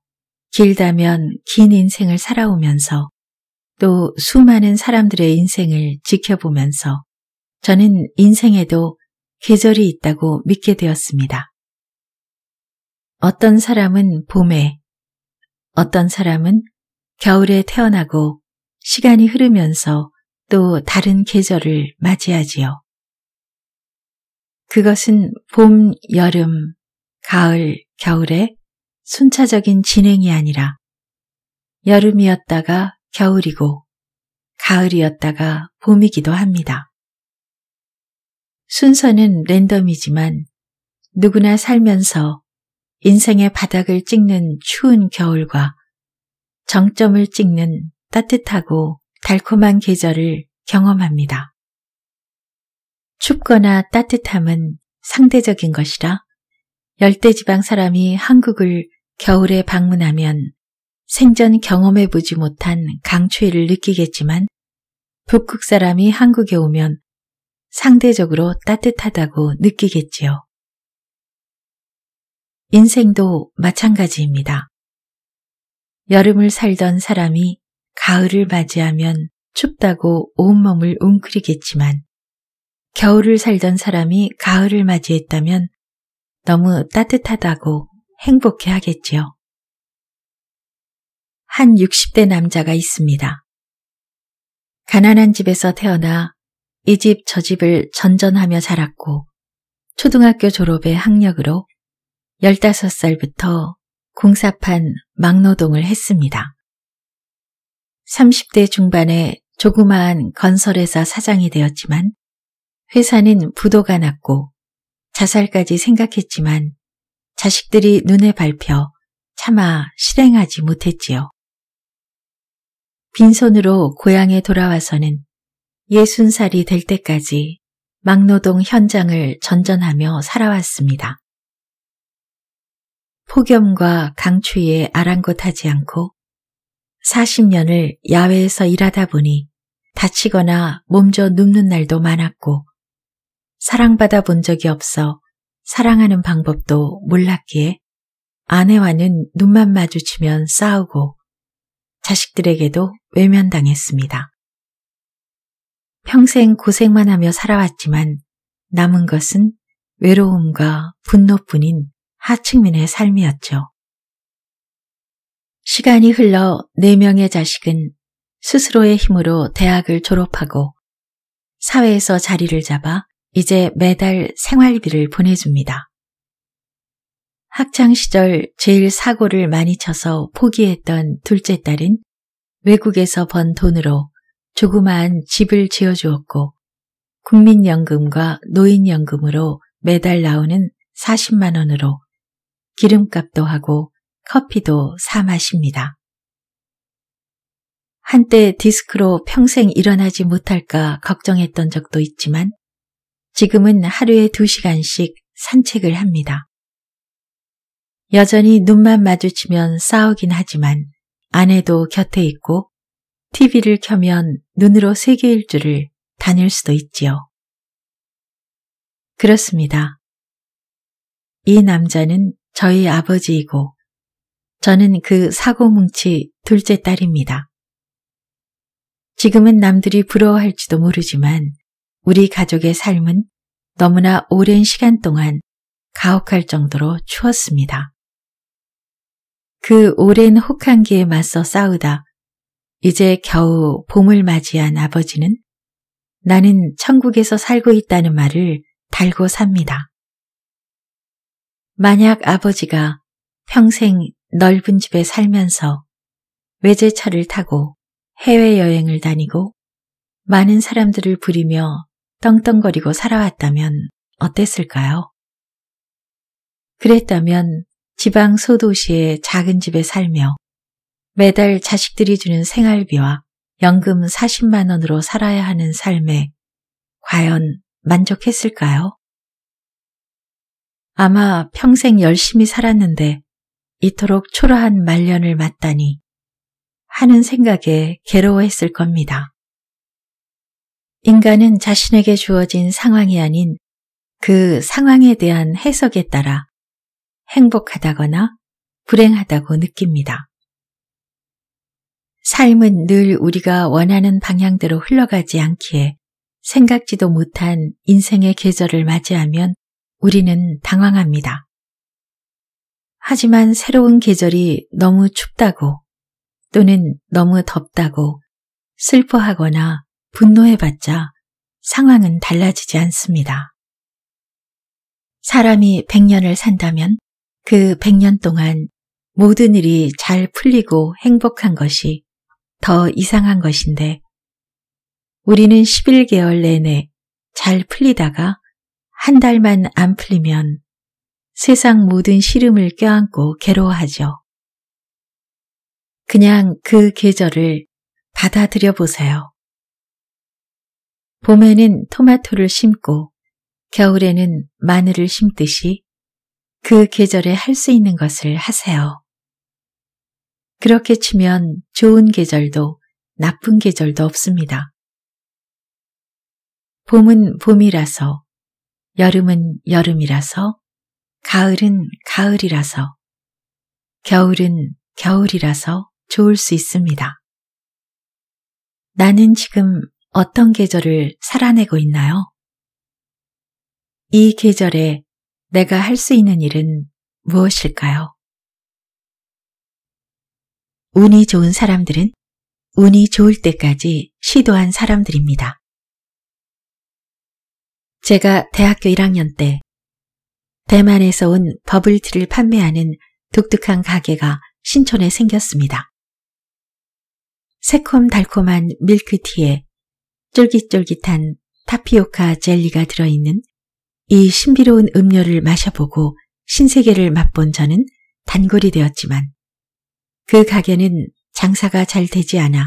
길다면 긴 인생을 살아오면서 또 수많은 사람들의 인생을 지켜보면서 저는 인생에도 계절이 있다고 믿게 되었습니다. 어떤 사람은 봄에, 어떤 사람은 겨울에 태어나고 시간이 흐르면서 또 다른 계절을 맞이하지요. 그것은 봄, 여름, 가을, 겨울에 순차적인 진행이 아니라 여름이었다가 겨울이고 가을이었다가 봄이기도 합니다. 순서는 랜덤이지만 누구나 살면서 인생의 바닥을 찍는 추운 겨울과 정점을 찍는 따뜻하고 달콤한 계절을 경험합니다. 춥거나 따뜻함은 상대적인 것이라 열대 지방 사람이 한국을 겨울에 방문하면 생전 경험해 보지 못한 강추위를 느끼겠지만 북극 사람이 한국에 오면 상대적으로 따뜻하다고 느끼겠지요. 인생도 마찬가지입니다. 여름을 살던 사람이 가을을 맞이하면 춥다고 온몸을 웅크리겠지만 겨울을 살던 사람이 가을을 맞이했다면 너무 따뜻하다고 행복해 하겠지요. 한 60대 남자가 있습니다. 가난한 집에서 태어나 이 집 저 집을 전전하며 자랐고 초등학교 졸업의 학력으로 15살부터 공사판 막노동을 했습니다. 30대 중반에 조그마한 건설회사 사장이 되었지만 회사는 부도가 났고 자살까지 생각했지만 자식들이 눈에 밟혀 차마 실행하지 못했지요. 빈손으로 고향에 돌아와서는 60살이 될 때까지 막노동 현장을 전전하며 살아왔습니다. 폭염과 강추위에 아랑곳하지 않고 40년을 야외에서 일하다 보니 다치거나 몸져 눕는 날도 많았고 사랑받아 본 적이 없어 사랑하는 방법도 몰랐기에 아내와는 눈만 마주치면 싸우고 자식들에게도 외면당했습니다. 평생 고생만 하며 살아왔지만 남은 것은 외로움과 분노뿐인 하층민의 삶이었죠. 시간이 흘러 4명의 자식은 스스로의 힘으로 대학을 졸업하고 사회에서 자리를 잡아 이제 매달 생활비를 보내줍니다. 학창시절 제일 사고를 많이 쳐서 포기했던 둘째 딸은 외국에서 번 돈으로 조그마한 집을 지어주었고 국민연금과 노인연금으로 매달 나오는 40만 원으로 기름값도 하고 커피도 사 마십니다. 한때 디스크로 평생 일어나지 못할까 걱정했던 적도 있지만 지금은 하루에 두시간씩 산책을 합니다. 여전히 눈만 마주치면 싸우긴 하지만 아내도 곁에 있고 TV를 켜면 눈으로 세계 일주를 다닐 수도 있지요. 그렇습니다. 이 남자는 저희 아버지이고 저는 그 사고뭉치 둘째 딸입니다. 지금은 남들이 부러워할지도 모르지만 우리 가족의 삶은 너무나 오랜 시간 동안 가혹할 정도로 추웠습니다. 그 오랜 혹한기에 맞서 싸우다 이제 겨우 봄을 맞이한 아버지는 나는 천국에서 살고 있다는 말을 달고 삽니다. 만약 아버지가 평생 넓은 집에 살면서 외제차를 타고 해외여행을 다니고 많은 사람들을 부리며 떵떵거리고 살아왔다면 어땠을까요? 그랬다면 지방 소도시의 작은 집에 살며 매달 자식들이 주는 생활비와 연금 40만 원으로 살아야 하는 삶에 과연 만족했을까요? 아마 평생 열심히 살았는데 이토록 초라한 말년을 맞다니 하는 생각에 괴로워했을 겁니다. 인간은 자신에게 주어진 상황이 아닌 그 상황에 대한 해석에 따라 행복하다거나 불행하다고 느낍니다. 삶은 늘 우리가 원하는 방향대로 흘러가지 않기에 생각지도 못한 인생의 계절을 맞이하면 우리는 당황합니다. 하지만 새로운 계절이 너무 춥다고 또는 너무 덥다고 슬퍼하거나 분노해봤자 상황은 달라지지 않습니다. 사람이 100년을 산다면 그 100년 동안 모든 일이 잘 풀리고 행복한 것이 더 이상한 것인데 우리는 11개월 내내 잘 풀리다가 한 달만 안 풀리면 세상 모든 시름을 껴안고 괴로워하죠. 그냥 그 계절을 받아들여 보세요. 봄에는 토마토를 심고 겨울에는 마늘을 심듯이 그 계절에 할 수 있는 것을 하세요. 그렇게 치면 좋은 계절도 나쁜 계절도 없습니다. 봄은 봄이라서, 여름은 여름이라서, 가을은 가을이라서, 겨울은 겨울이라서 좋을 수 있습니다. 나는 지금 어떤 계절을 살아내고 있나요? 이 계절에 내가 할 수 있는 일은 무엇일까요? 운이 좋은 사람들은 운이 좋을 때까지 시도한 사람들입니다. 제가 대학교 1학년 때 대만에서 온 버블티를 판매하는 독특한 가게가 신촌에 생겼습니다. 새콤달콤한 밀크티에 쫄깃쫄깃한 타피오카 젤리가 들어있는 이 신비로운 음료를 마셔보고 신세계를 맛본 저는 단골이 되었지만 그 가게는 장사가 잘 되지 않아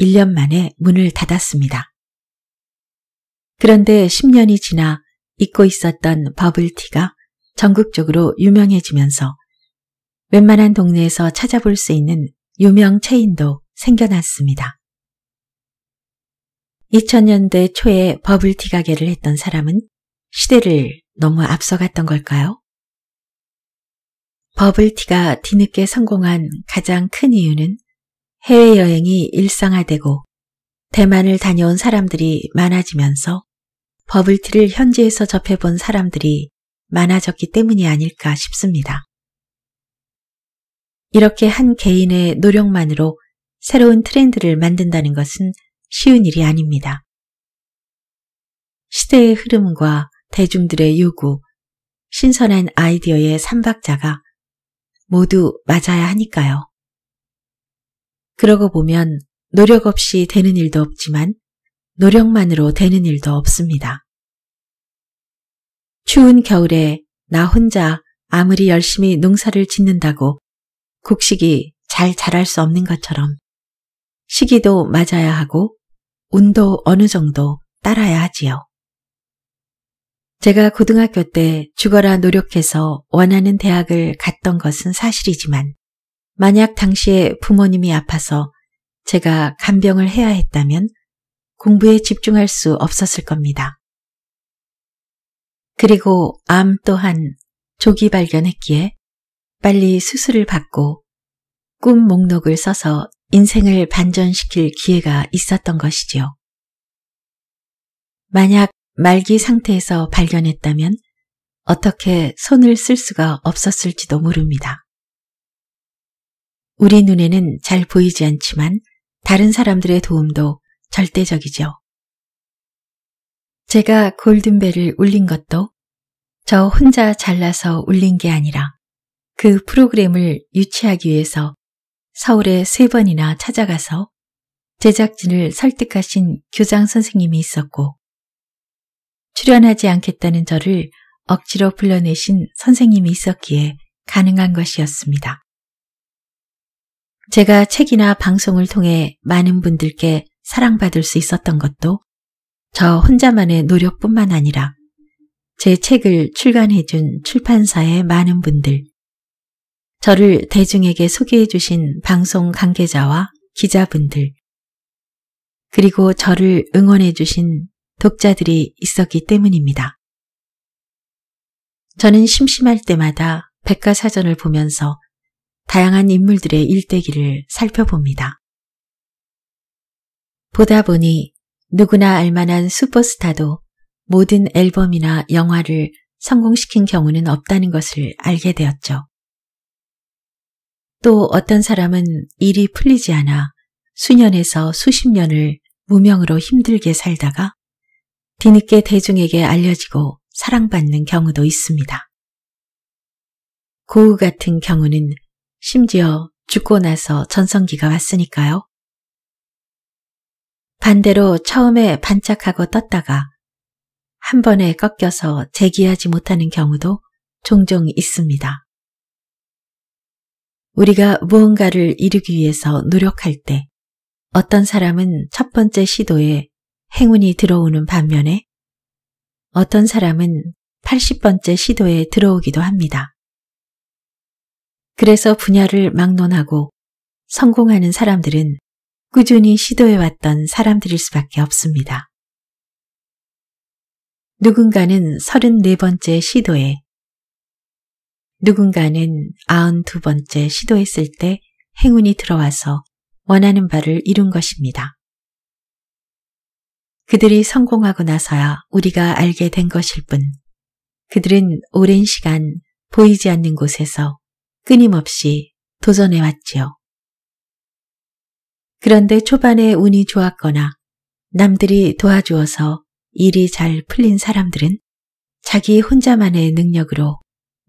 1년 만에 문을 닫았습니다. 그런데 10년이 지나 잊고 있었던 버블티가 전국적으로 유명해지면서 웬만한 동네에서 찾아볼 수 있는 유명 체인도 생겨났습니다. 2000년대 초에 버블티 가게를 했던 사람은 시대를 너무 앞서갔던 걸까요? 버블티가 뒤늦게 성공한 가장 큰 이유는 해외여행이 일상화되고 대만을 다녀온 사람들이 많아지면서 버블티를 현지에서 접해본 사람들이 많아졌기 때문이 아닐까 싶습니다. 이렇게 한 개인의 노력만으로 새로운 트렌드를 만든다는 것은 쉬운 일이 아닙니다. 시대의 흐름과 대중들의 요구, 신선한 아이디어의 삼박자가 모두 맞아야 하니까요. 그러고 보면 노력 없이 되는 일도 없지만 노력만으로 되는 일도 없습니다. 추운 겨울에 나 혼자 아무리 열심히 농사를 짓는다고 곡식이 잘 자랄 수 없는 것처럼 시기도 맞아야 하고 운도 어느 정도 따라야 하지요. 제가 고등학교 때 죽어라 노력해서 원하는 대학을 갔던 것은 사실이지만 만약 당시에 부모님이 아파서 제가 간병을 해야 했다면 공부에 집중할 수 없었을 겁니다. 그리고 암 또한 조기 발견했기에 빨리 수술을 받고 꿈 목록을 써서 인생을 반전시킬 기회가 있었던 것이지요. 만약 말기 상태에서 발견했다면 어떻게 손을 쓸 수가 없었을지도 모릅니다. 우리 눈에는 잘 보이지 않지만 다른 사람들의 도움도 절대적이죠. 제가 골든벨을 울린 것도 저 혼자 잘라서 울린 게 아니라 그 프로그램을 유치하기 위해서 서울에 세 번이나 찾아가서 제작진을 설득하신 교장 선생님이 있었고 출연하지 않겠다는 저를 억지로 불러내신 선생님이 있었기에 가능한 것이었습니다. 제가 책이나 방송을 통해 많은 분들께 사랑받을 수 있었던 것도 저 혼자만의 노력뿐만 아니라 제 책을 출간해준 출판사의 많은 분들, 저를 대중에게 소개해 주신 방송 관계자와 기자분들, 그리고 저를 응원해 주신 독자들이 있었기 때문입니다. 저는 심심할 때마다 백과사전을 보면서 다양한 인물들의 일대기를 살펴봅니다. 보다 보니 누구나 알만한 슈퍼스타도 모든 앨범이나 영화를 성공시킨 경우는 없다는 것을 알게 되었죠. 또 어떤 사람은 일이 풀리지 않아 수년에서 수십 년을 무명으로 힘들게 살다가 뒤늦게 대중에게 알려지고 사랑받는 경우도 있습니다. 고우 같은 경우는 심지어 죽고 나서 전성기가 왔으니까요. 반대로 처음에 반짝하고 떴다가 한 번에 꺾여서 재기하지 못하는 경우도 종종 있습니다. 우리가 무언가를 이루기 위해서 노력할 때 어떤 사람은 첫 번째 시도에 행운이 들어오는 반면에 어떤 사람은 80번째 시도에 들어오기도 합니다. 그래서 분야를 막론하고 성공하는 사람들은 꾸준히 시도해왔던 사람들일 수밖에 없습니다. 누군가는 34번째 시도에 누군가는 92번째 시도했을 때 행운이 들어와서 원하는 바를 이룬 것입니다. 그들이 성공하고 나서야 우리가 알게 된 것일 뿐 그들은 오랜 시간 보이지 않는 곳에서 끊임없이 도전해왔지요. 그런데 초반에 운이 좋았거나 남들이 도와주어서 일이 잘 풀린 사람들은 자기 혼자만의 능력으로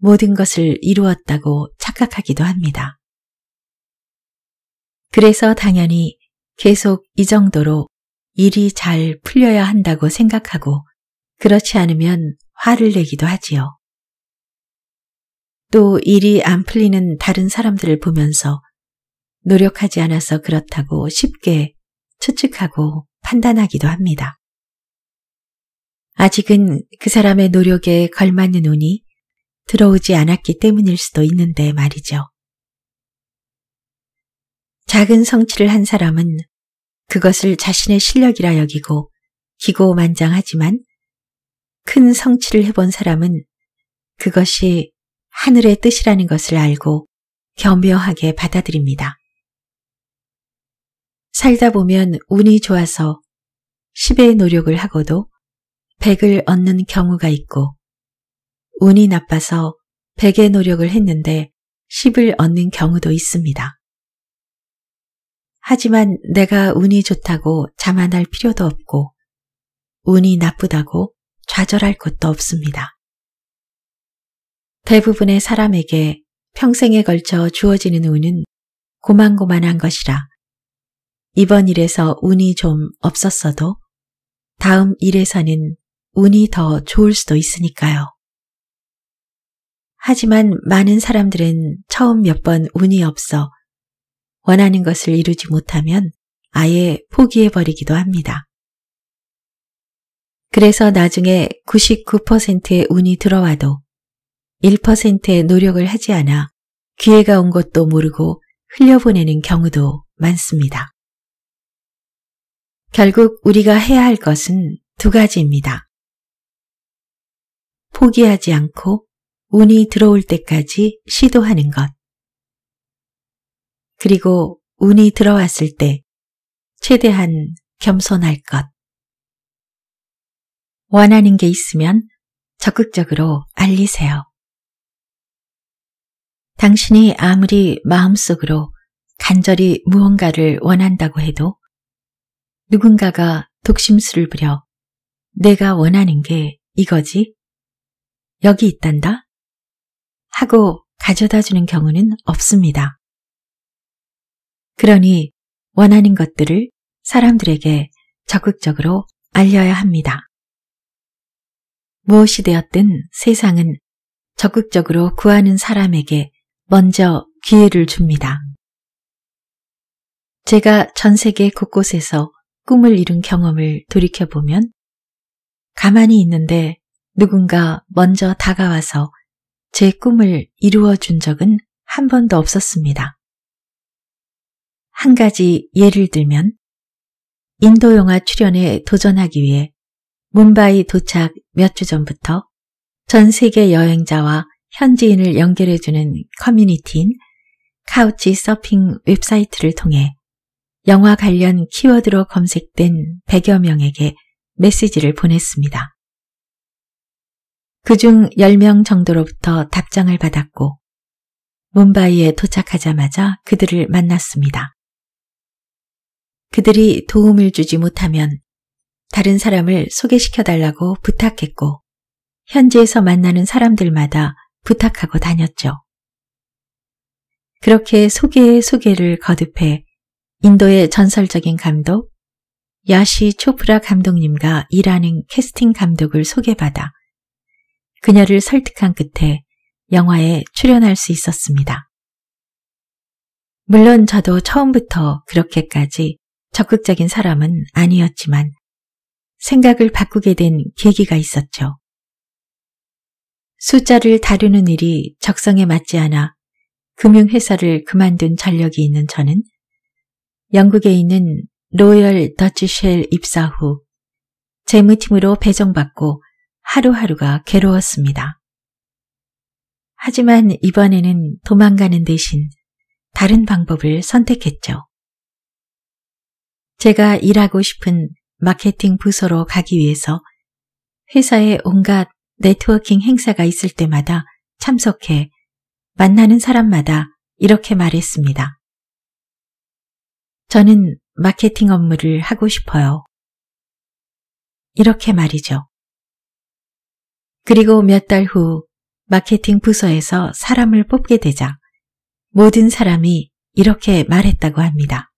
모든 것을 이루었다고 착각하기도 합니다. 그래서 당연히 계속 이 정도로 일이 잘 풀려야 한다고 생각하고 그렇지 않으면 화를 내기도 하지요. 또 일이 안 풀리는 다른 사람들을 보면서 노력하지 않아서 그렇다고 쉽게 추측하고 판단하기도 합니다. 아직은 그 사람의 노력에 걸맞는 운이 들어오지 않았기 때문일 수도 있는데 말이죠. 작은 성취를 한 사람은 그것을 자신의 실력이라 여기고 기고만장하지만 큰 성취를 해본 사람은 그것이 하늘의 뜻이라는 것을 알고 겸허하게 받아들입니다. 살다 보면 운이 좋아서 10의 노력을 하고도 100을 얻는 경우가 있고 운이 나빠서 100의 노력을 했는데 10을 얻는 경우도 있습니다. 하지만 내가 운이 좋다고 자만할 필요도 없고 운이 나쁘다고 좌절할 것도 없습니다. 대부분의 사람에게 평생에 걸쳐 주어지는 운은 고만고만한 것이라 이번 일에서 운이 좀 없었어도 다음 일에서는 운이 더 좋을 수도 있으니까요. 하지만 많은 사람들은 처음 몇 번 운이 없어 원하는 것을 이루지 못하면 아예 포기해버리기도 합니다. 그래서 나중에 99%의 운이 들어와도 1%의 노력을 하지 않아 기회가 온 것도 모르고 흘려보내는 경우도 많습니다. 결국 우리가 해야 할 것은 두 가지입니다. 포기하지 않고 운이 들어올 때까지 시도하는 것. 그리고 운이 들어왔을 때 최대한 겸손할 것. 원하는 게 있으면 적극적으로 알리세요. 당신이 아무리 마음속으로 간절히 무언가를 원한다고 해도 누군가가 독심술을 부려 내가 원하는 게 이거지? 여기 있단다? 하고 가져다 주는 경우는 없습니다. 그러니 원하는 것들을 사람들에게 적극적으로 알려야 합니다. 무엇이 되었든 세상은 적극적으로 구하는 사람에게 먼저 기회를 줍니다. 제가 전 세계 곳곳에서 꿈을 이룬 경험을 돌이켜보면 가만히 있는데 누군가 먼저 다가와서 제 꿈을 이루어 준 적은 한 번도 없었습니다. 한 가지 예를 들면 인도 영화 출연에 도전하기 위해 문바이 도착 몇 주 전부터 전 세계 여행자와 현지인을 연결해주는 커뮤니티인 카우치 서핑 웹사이트를 통해 영화 관련 키워드로 검색된 100여 명에게 메시지를 보냈습니다. 그중 10명 정도로부터 답장을 받았고 뭄바이에 도착하자마자 그들을 만났습니다. 그들이 도움을 주지 못하면 다른 사람을 소개시켜달라고 부탁했고 현지에서 만나는 사람들마다 부탁하고 다녔죠. 그렇게 소개의 소개를 거듭해 인도의 전설적인 감독 야시 초프라 감독님과 일하는 캐스팅 감독을 소개받아 그녀를 설득한 끝에 영화에 출연할 수 있었습니다. 물론 저도 처음부터 그렇게까지 적극적인 사람은 아니었지만 생각을 바꾸게 된 계기가 있었죠. 숫자를 다루는 일이 적성에 맞지 않아 금융회사를 그만둔 전력이 있는 저는 영국에 있는 로열 더치쉘 입사 후 재무팀으로 배정받고 하루하루가 괴로웠습니다. 하지만 이번에는 도망가는 대신 다른 방법을 선택했죠. 제가 일하고 싶은 마케팅 부서로 가기 위해서 회사에 온갖 네트워킹 행사가 있을 때마다 참석해 만나는 사람마다 이렇게 말했습니다. 저는 마케팅 업무를 하고 싶어요. 이렇게 말이죠. 그리고 몇 달 후 마케팅 부서에서 사람을 뽑게 되자 모든 사람이 이렇게 말했다고 합니다.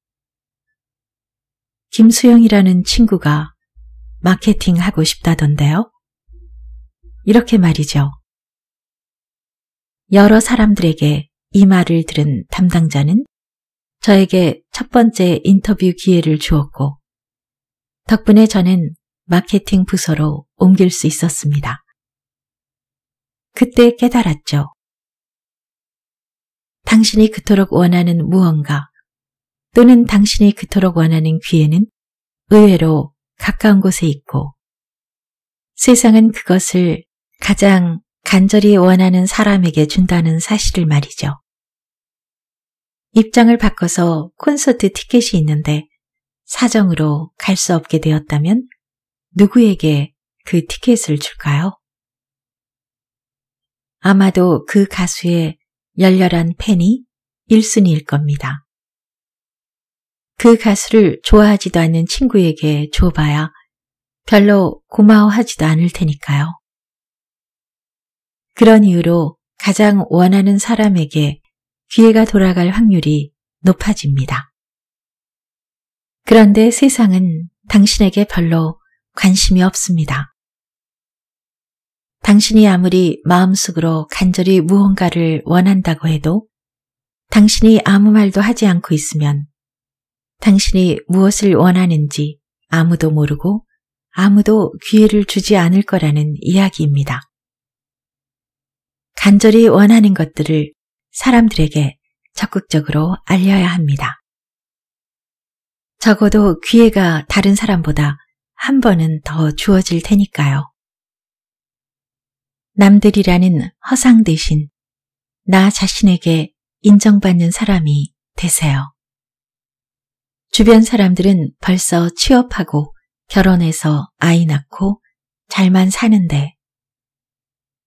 김수영이라는 친구가 마케팅 하고 싶다던데요? 이렇게 말이죠. 여러 사람들에게 이 말을 들은 담당자는 저에게 첫 번째 인터뷰 기회를 주었고, 덕분에 저는 마케팅 부서로 옮길 수 있었습니다. 그때 깨달았죠. 당신이 그토록 원하는 무언가 또는 당신이 그토록 원하는 귀에는 의외로 가까운 곳에 있고 세상은 그것을 가장 간절히 원하는 사람에게 준다는 사실을 말이죠. 입장을 바꿔서 콘서트 티켓이 있는데 사정으로 갈 수 없게 되었다면 누구에게 그 티켓을 줄까요? 아마도 그 가수의 열렬한 팬이 1순위일 겁니다. 그 가수를 좋아하지도 않는 친구에게 줘봐야 별로 고마워하지도 않을 테니까요. 그런 이유로 가장 원하는 사람에게 기회가 돌아갈 확률이 높아집니다. 그런데 세상은 당신에게 별로 관심이 없습니다. 당신이 아무리 마음속으로 간절히 무언가를 원한다고 해도 당신이 아무 말도 하지 않고 있으면 당신이 무엇을 원하는지 아무도 모르고 아무도 기회를 주지 않을 거라는 이야기입니다. 간절히 원하는 것들을 사람들에게 적극적으로 알려야 합니다. 적어도 기회가 다른 사람보다 한 번은 더 주어질 테니까요. 남들이라는 허상 대신 나 자신에게 인정받는 사람이 되세요. 주변 사람들은 벌써 취업하고 결혼해서 아이 낳고 잘만 사는데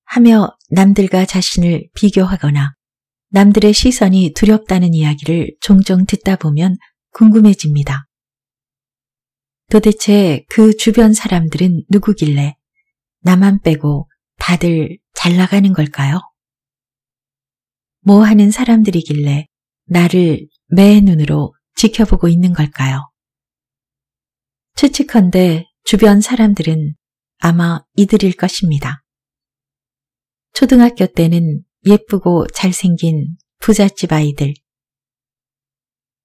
하며 남들과 자신을 비교하거나 남들의 시선이 두렵다는 이야기를 종종 듣다 보면 궁금해집니다. 도대체 그 주변 사람들은 누구길래 나만 빼고 다들 잘 나가는 걸까요? 뭐 하는 사람들이길래 나를 매 눈으로 지켜보고 있는 걸까요? 추측컨대 주변 사람들은 아마 이들일 것입니다. 초등학교 때는 예쁘고 잘생긴 부잣집 아이들.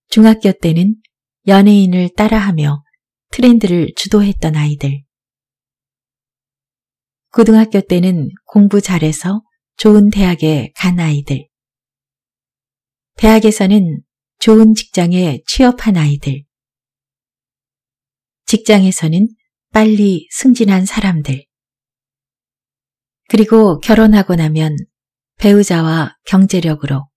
중학교 때는 연예인을 따라하며 트렌드를 주도했던 아이들. 고등학교 때는 공부 잘해서 좋은 대학에 간 아이들. 대학에서는 좋은 직장에 취업한 아이들. 직장에서는 빨리 승진한 사람들. 그리고 결혼하고 나면 배우자와 경제력으로.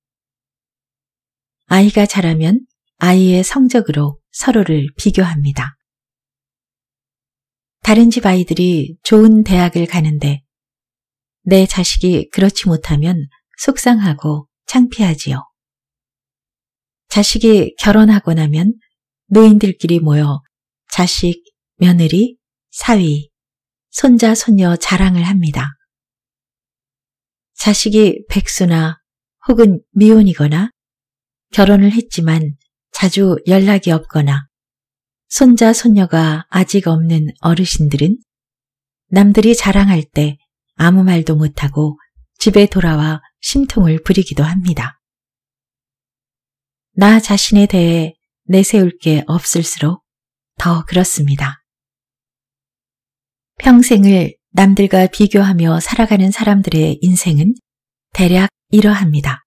아이가 자라면 아이의 성적으로 서로를 비교합니다. 다른 집 아이들이 좋은 대학을 가는데 내 자식이 그렇지 못하면 속상하고 창피하지요. 자식이 결혼하고 나면 노인들끼리 모여 자식, 며느리, 사위, 손자, 손녀 자랑을 합니다. 자식이 백수나 혹은 미혼이거나 결혼을 했지만 자주 연락이 없거나 손자, 손녀가 아직 없는 어르신들은 남들이 자랑할 때 아무 말도 못하고 집에 돌아와 심통을 부리기도 합니다. 나 자신에 대해 내세울 게 없을수록 더 그렇습니다. 평생을 남들과 비교하며 살아가는 사람들의 인생은 대략 이러합니다.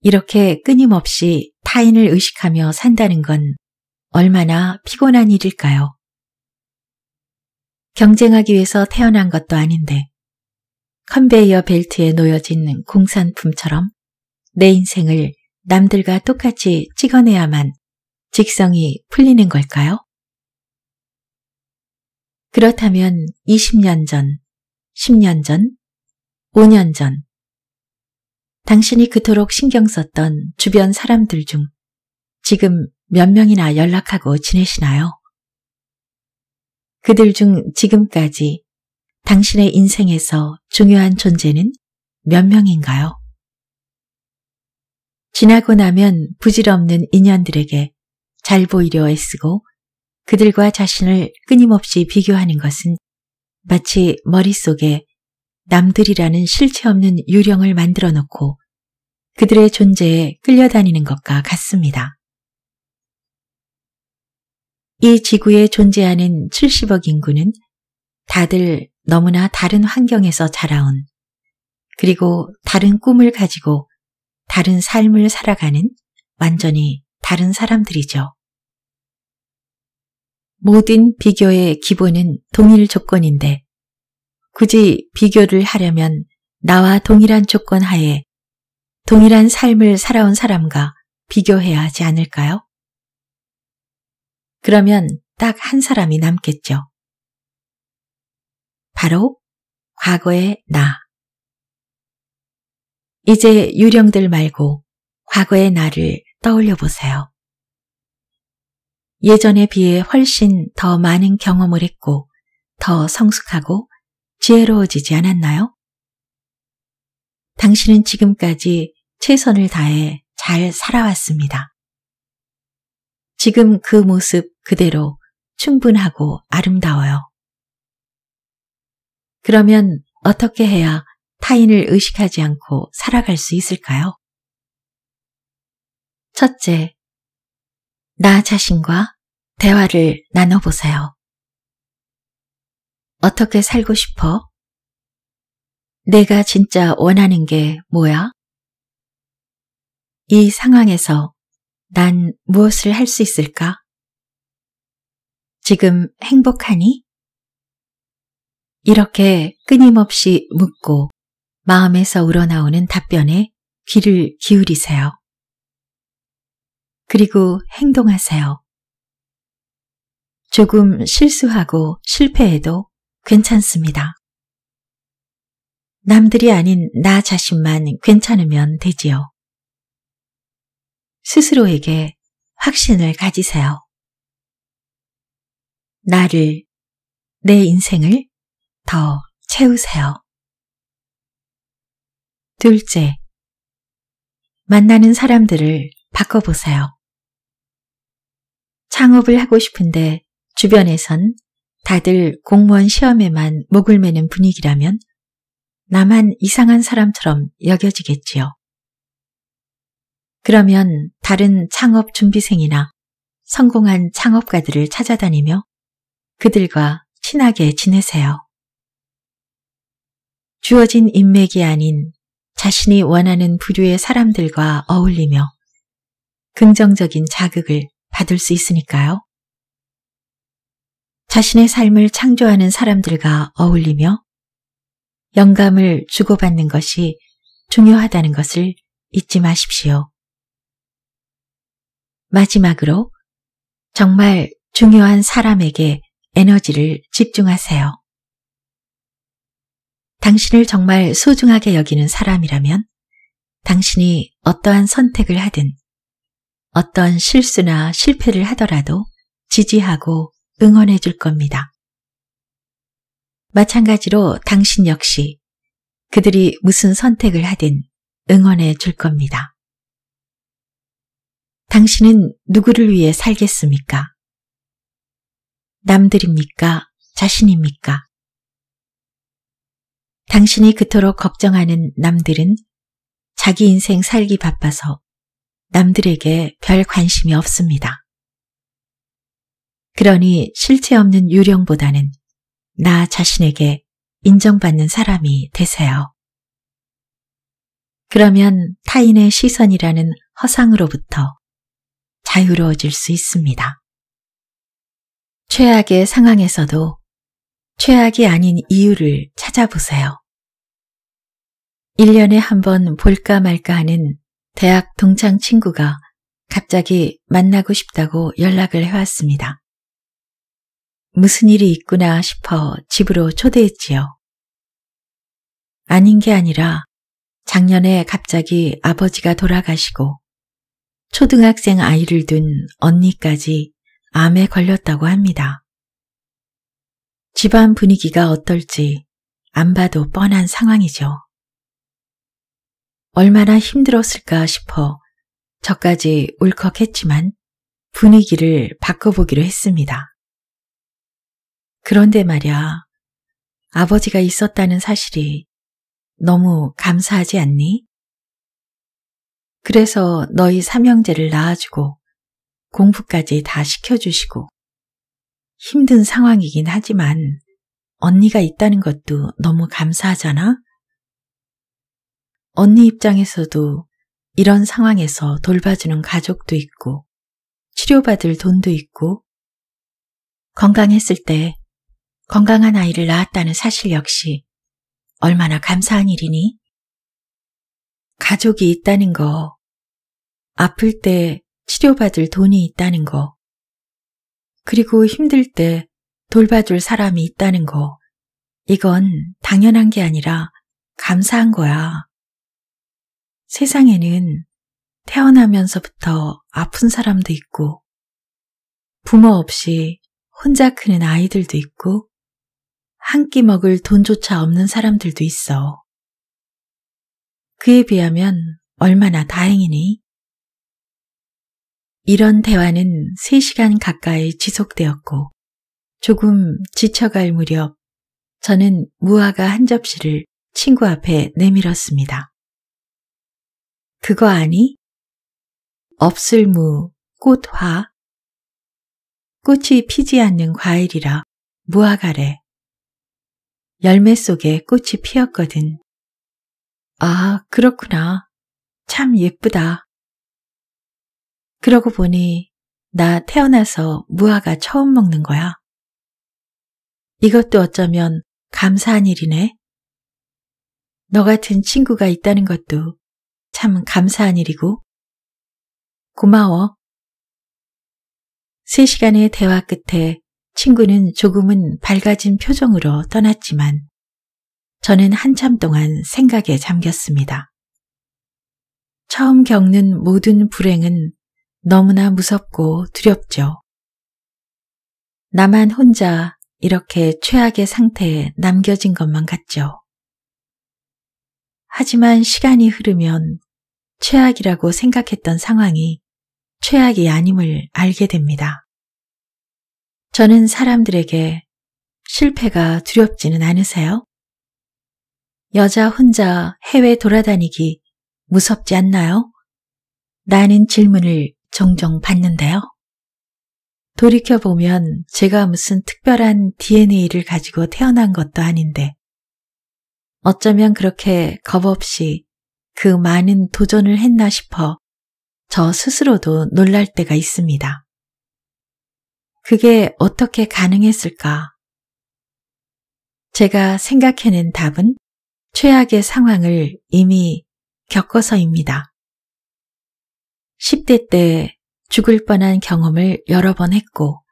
이렇게 끊임없이 타인을 의식하며 산다는 건 얼마나 피곤한 일일까요? 경쟁하기 위해서 태어난 것도 아닌데 컨베이어 벨트에 놓여진 공산품처럼 내 인생을 남들과 똑같이 찍어내야만 직성이 풀리는 걸까요? 그렇다면 20년 전, 10년 전, 5년 전, 당신이 그토록 신경 썼던 주변 사람들 중 지금 몇 명이나 연락하고 지내시나요? 그들 중 지금까지 당신의 인생에서 중요한 존재는 몇 명인가요? 지나고 나면 부질없는 인연들에게 잘 보이려 애쓰고 그들과 자신을 끊임없이 비교하는 것은 마치 머릿속에 남들이라는 실체 없는 유령을 만들어 놓고 그들의 존재에 끌려다니는 것과 같습니다. 이 지구에 존재하는 70억 인구는 다들 너무나 다른 환경에서 자라온 그리고 다른 꿈을 가지고 다른 삶을 살아가는 완전히 다른 사람들이죠. 모든 비교의 기본은 동일 조건인데 굳이 비교를 하려면 나와 동일한 조건 하에 동일한 삶을 살아온 사람과 비교해야 하지 않을까요? 그러면 딱 한 사람이 남겠죠. 바로 과거의 나. 이제 유령들 말고 과거의 나를 떠올려 보세요. 예전에 비해 훨씬 더 많은 경험을 했고 더 성숙하고 지혜로워지지 않았나요? 당신은 지금까지 최선을 다해 잘 살아왔습니다. 지금 그 모습 그대로 충분하고 아름다워요. 그러면 어떻게 해야 타인을 의식하지 않고 살아갈 수 있을까요? 첫째, 나 자신과 대화를 나눠보세요. 어떻게 살고 싶어? 내가 진짜 원하는 게 뭐야? 이 상황에서 난 무엇을 할 수 있을까? 지금 행복하니? 이렇게 끊임없이 묻고 마음에서 우러나오는 답변에 귀를 기울이세요. 그리고 행동하세요. 조금 실수하고 실패해도 괜찮습니다. 남들이 아닌 나 자신만 괜찮으면 되지요. 스스로에게 확신을 가지세요. 나를, 내 인생을 더 채우세요. 둘째, 만나는 사람들을 바꿔보세요. 창업을 하고 싶은데 주변에선 다들 공무원 시험에만 목을 매는 분위기라면 나만 이상한 사람처럼 여겨지겠지요. 그러면 다른 창업 준비생이나 성공한 창업가들을 찾아다니며 그들과 친하게 지내세요. 주어진 인맥이 아닌 자신이 원하는 부류의 사람들과 어울리며 긍정적인 자극을 받을 수 있으니까요. 자신의 삶을 창조하는 사람들과 어울리며 영감을 주고받는 것이 중요하다는 것을 잊지 마십시오. 마지막으로 정말 중요한 사람에게 에너지를 집중하세요. 당신을 정말 소중하게 여기는 사람이라면 당신이 어떠한 선택을 하든 어떤 실수나 실패를 하더라도 지지하고 응원해 줄 겁니다. 마찬가지로 당신 역시 그들이 무슨 선택을 하든 응원해 줄 겁니다. 당신은 누구를 위해 살겠습니까? 남들입니까? 자신입니까? 당신이 그토록 걱정하는 남들은 자기 인생 살기 바빠서 남들에게 별 관심이 없습니다. 그러니 실체 없는 유령보다는 나 자신에게 인정받는 사람이 되세요. 그러면 타인의 시선이라는 허상으로부터 자유로워질 수 있습니다. 최악의 상황에서도 최악이 아닌 이유를 찾아보세요. 1년에 한 번 볼까 말까 하는 대학 동창 친구가 갑자기 만나고 싶다고 연락을 해왔습니다. 무슨 일이 있구나 싶어 집으로 초대했지요. 아닌 게 아니라 작년에 갑자기 아버지가 돌아가시고 초등학생 아이를 둔 언니까지 암에 걸렸다고 합니다. 집안 분위기가 어떨지 안 봐도 뻔한 상황이죠. 얼마나 힘들었을까 싶어 저까지 울컥했지만 분위기를 바꿔보기로 했습니다. 그런데 말야, 아버지가 있었다는 사실이 너무 감사하지 않니? 그래서 너희 삼형제를 낳아주고 공부까지 다 시켜주시고 힘든 상황이긴 하지만 언니가 있다는 것도 너무 감사하잖아? 언니 입장에서도 이런 상황에서 돌봐주는 가족도 있고 치료받을 돈도 있고 건강했을 때 건강한 아이를 낳았다는 사실 역시 얼마나 감사한 일이니? 가족이 있다는 거, 아플 때 치료받을 돈이 있다는 거, 그리고 힘들 때 돌봐줄 사람이 있다는 거, 이건 당연한 게 아니라 감사한 거야. 세상에는 태어나면서부터 아픈 사람도 있고, 부모 없이 혼자 크는 아이들도 있고, 한끼 먹을 돈조차 없는 사람들도 있어. 그에 비하면 얼마나 다행이니? 이런 대화는 3시간 가까이 지속되었고 조금 지쳐갈 무렵 저는 무화과 한 접시를 친구 앞에 내밀었습니다. 그거 아니? 없을 무, 꽃화. 꽃이 피지 않는 과일이라 무화과래. 열매 속에 꽃이 피었거든. 아, 그렇구나. 참 예쁘다. 그러고 보니 나 태어나서 무화가 처음 먹는 거야. 이것도 어쩌면 감사한 일이네. 너 같은 친구가 있다는 것도 참 감사한 일이고. 고마워. 3시간의 대화 끝에 친구는 조금은 밝아진 표정으로 떠났지만 저는 한참 동안 생각에 잠겼습니다. 처음 겪는 모든 불행은 너무나 무섭고 두렵죠. 나만 혼자 이렇게 최악의 상태에 남겨진 것만 같죠. 하지만 시간이 흐르면 최악이라고 생각했던 상황이 최악이 아님을 알게 됩니다. 저는 사람들에게 실패가 두렵지는 않으세요? 여자 혼자 해외 돌아다니기 무섭지 않나요? 나는 질문을 종종 받는데요. 돌이켜보면 제가 무슨 특별한 DNA를 가지고 태어난 것도 아닌데 어쩌면 그렇게 겁 없이 그 많은 도전을 했나 싶어 저 스스로도 놀랄 때가 있습니다. 그게 어떻게 가능했을까? 제가 생각해낸 답은 최악의 상황을 이미 겪어서입니다. 10대 때 죽을 뻔한 경험을 여러 번 했고,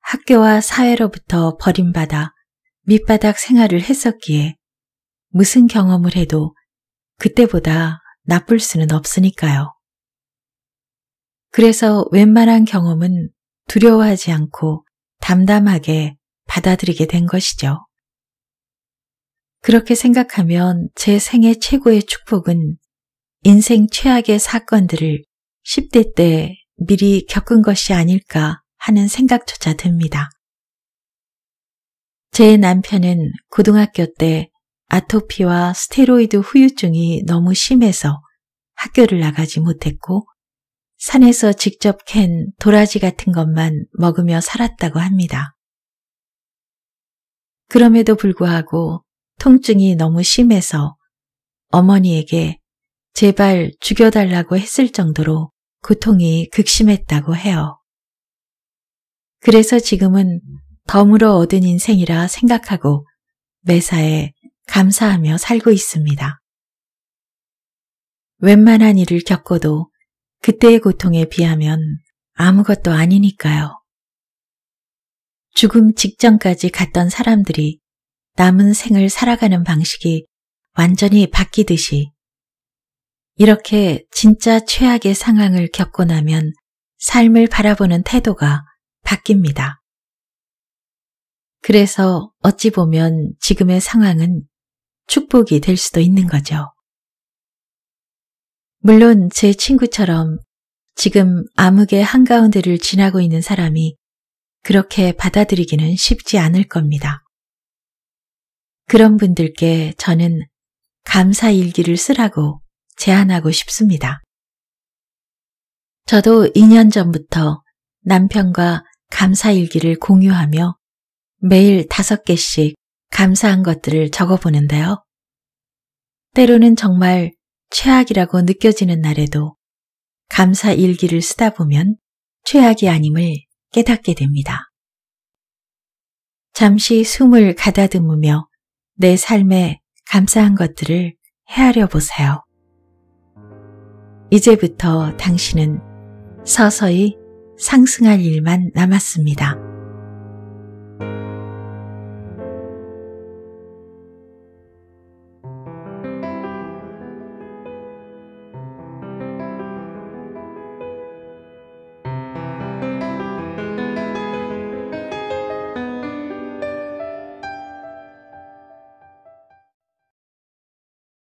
학교와 사회로부터 버림받아 밑바닥 생활을 했었기에 무슨 경험을 해도 그때보다 나쁠 수는 없으니까요. 그래서 웬만한 경험은 두려워하지 않고 담담하게 받아들이게 된 것이죠. 그렇게 생각하면 제 생애 최고의 축복은 인생 최악의 사건들을 10대 때 미리 겪은 것이 아닐까 하는 생각조차 듭니다. 제 남편은 고등학교 때 아토피와 스테로이드 후유증이 너무 심해서 학교를 나가지 못했고 산에서 직접 캔 도라지 같은 것만 먹으며 살았다고 합니다. 그럼에도 불구하고 통증이 너무 심해서 어머니에게 제발 죽여달라고 했을 정도로 고통이 극심했다고 해요. 그래서 지금은 덤으로 얻은 인생이라 생각하고 매사에 감사하며 살고 있습니다. 웬만한 일을 겪어도 그때의 고통에 비하면 아무것도 아니니까요. 죽음 직전까지 갔던 사람들이 남은 생을 살아가는 방식이 완전히 바뀌듯이 이렇게 진짜 최악의 상황을 겪고 나면 삶을 바라보는 태도가 바뀝니다. 그래서 어찌 보면 지금의 상황은 축복이 될 수도 있는 거죠. 물론 제 친구처럼 지금 암흑의 한가운데를 지나고 있는 사람이 그렇게 받아들이기는 쉽지 않을 겁니다. 그런 분들께 저는 감사 일기를 쓰라고 제안하고 싶습니다. 저도 2년 전부터 남편과 감사 일기를 공유하며 매일 5개씩 감사한 것들을 적어보는데요. 때로는 정말 최악이라고 느껴지는 날에도 감사 일기를 쓰다 보면 최악이 아님을 깨닫게 됩니다. 잠시 숨을 가다듬으며 내 삶에 감사한 것들을 헤아려 보세요. 이제부터 당신은 서서히 상승할 일만 남았습니다.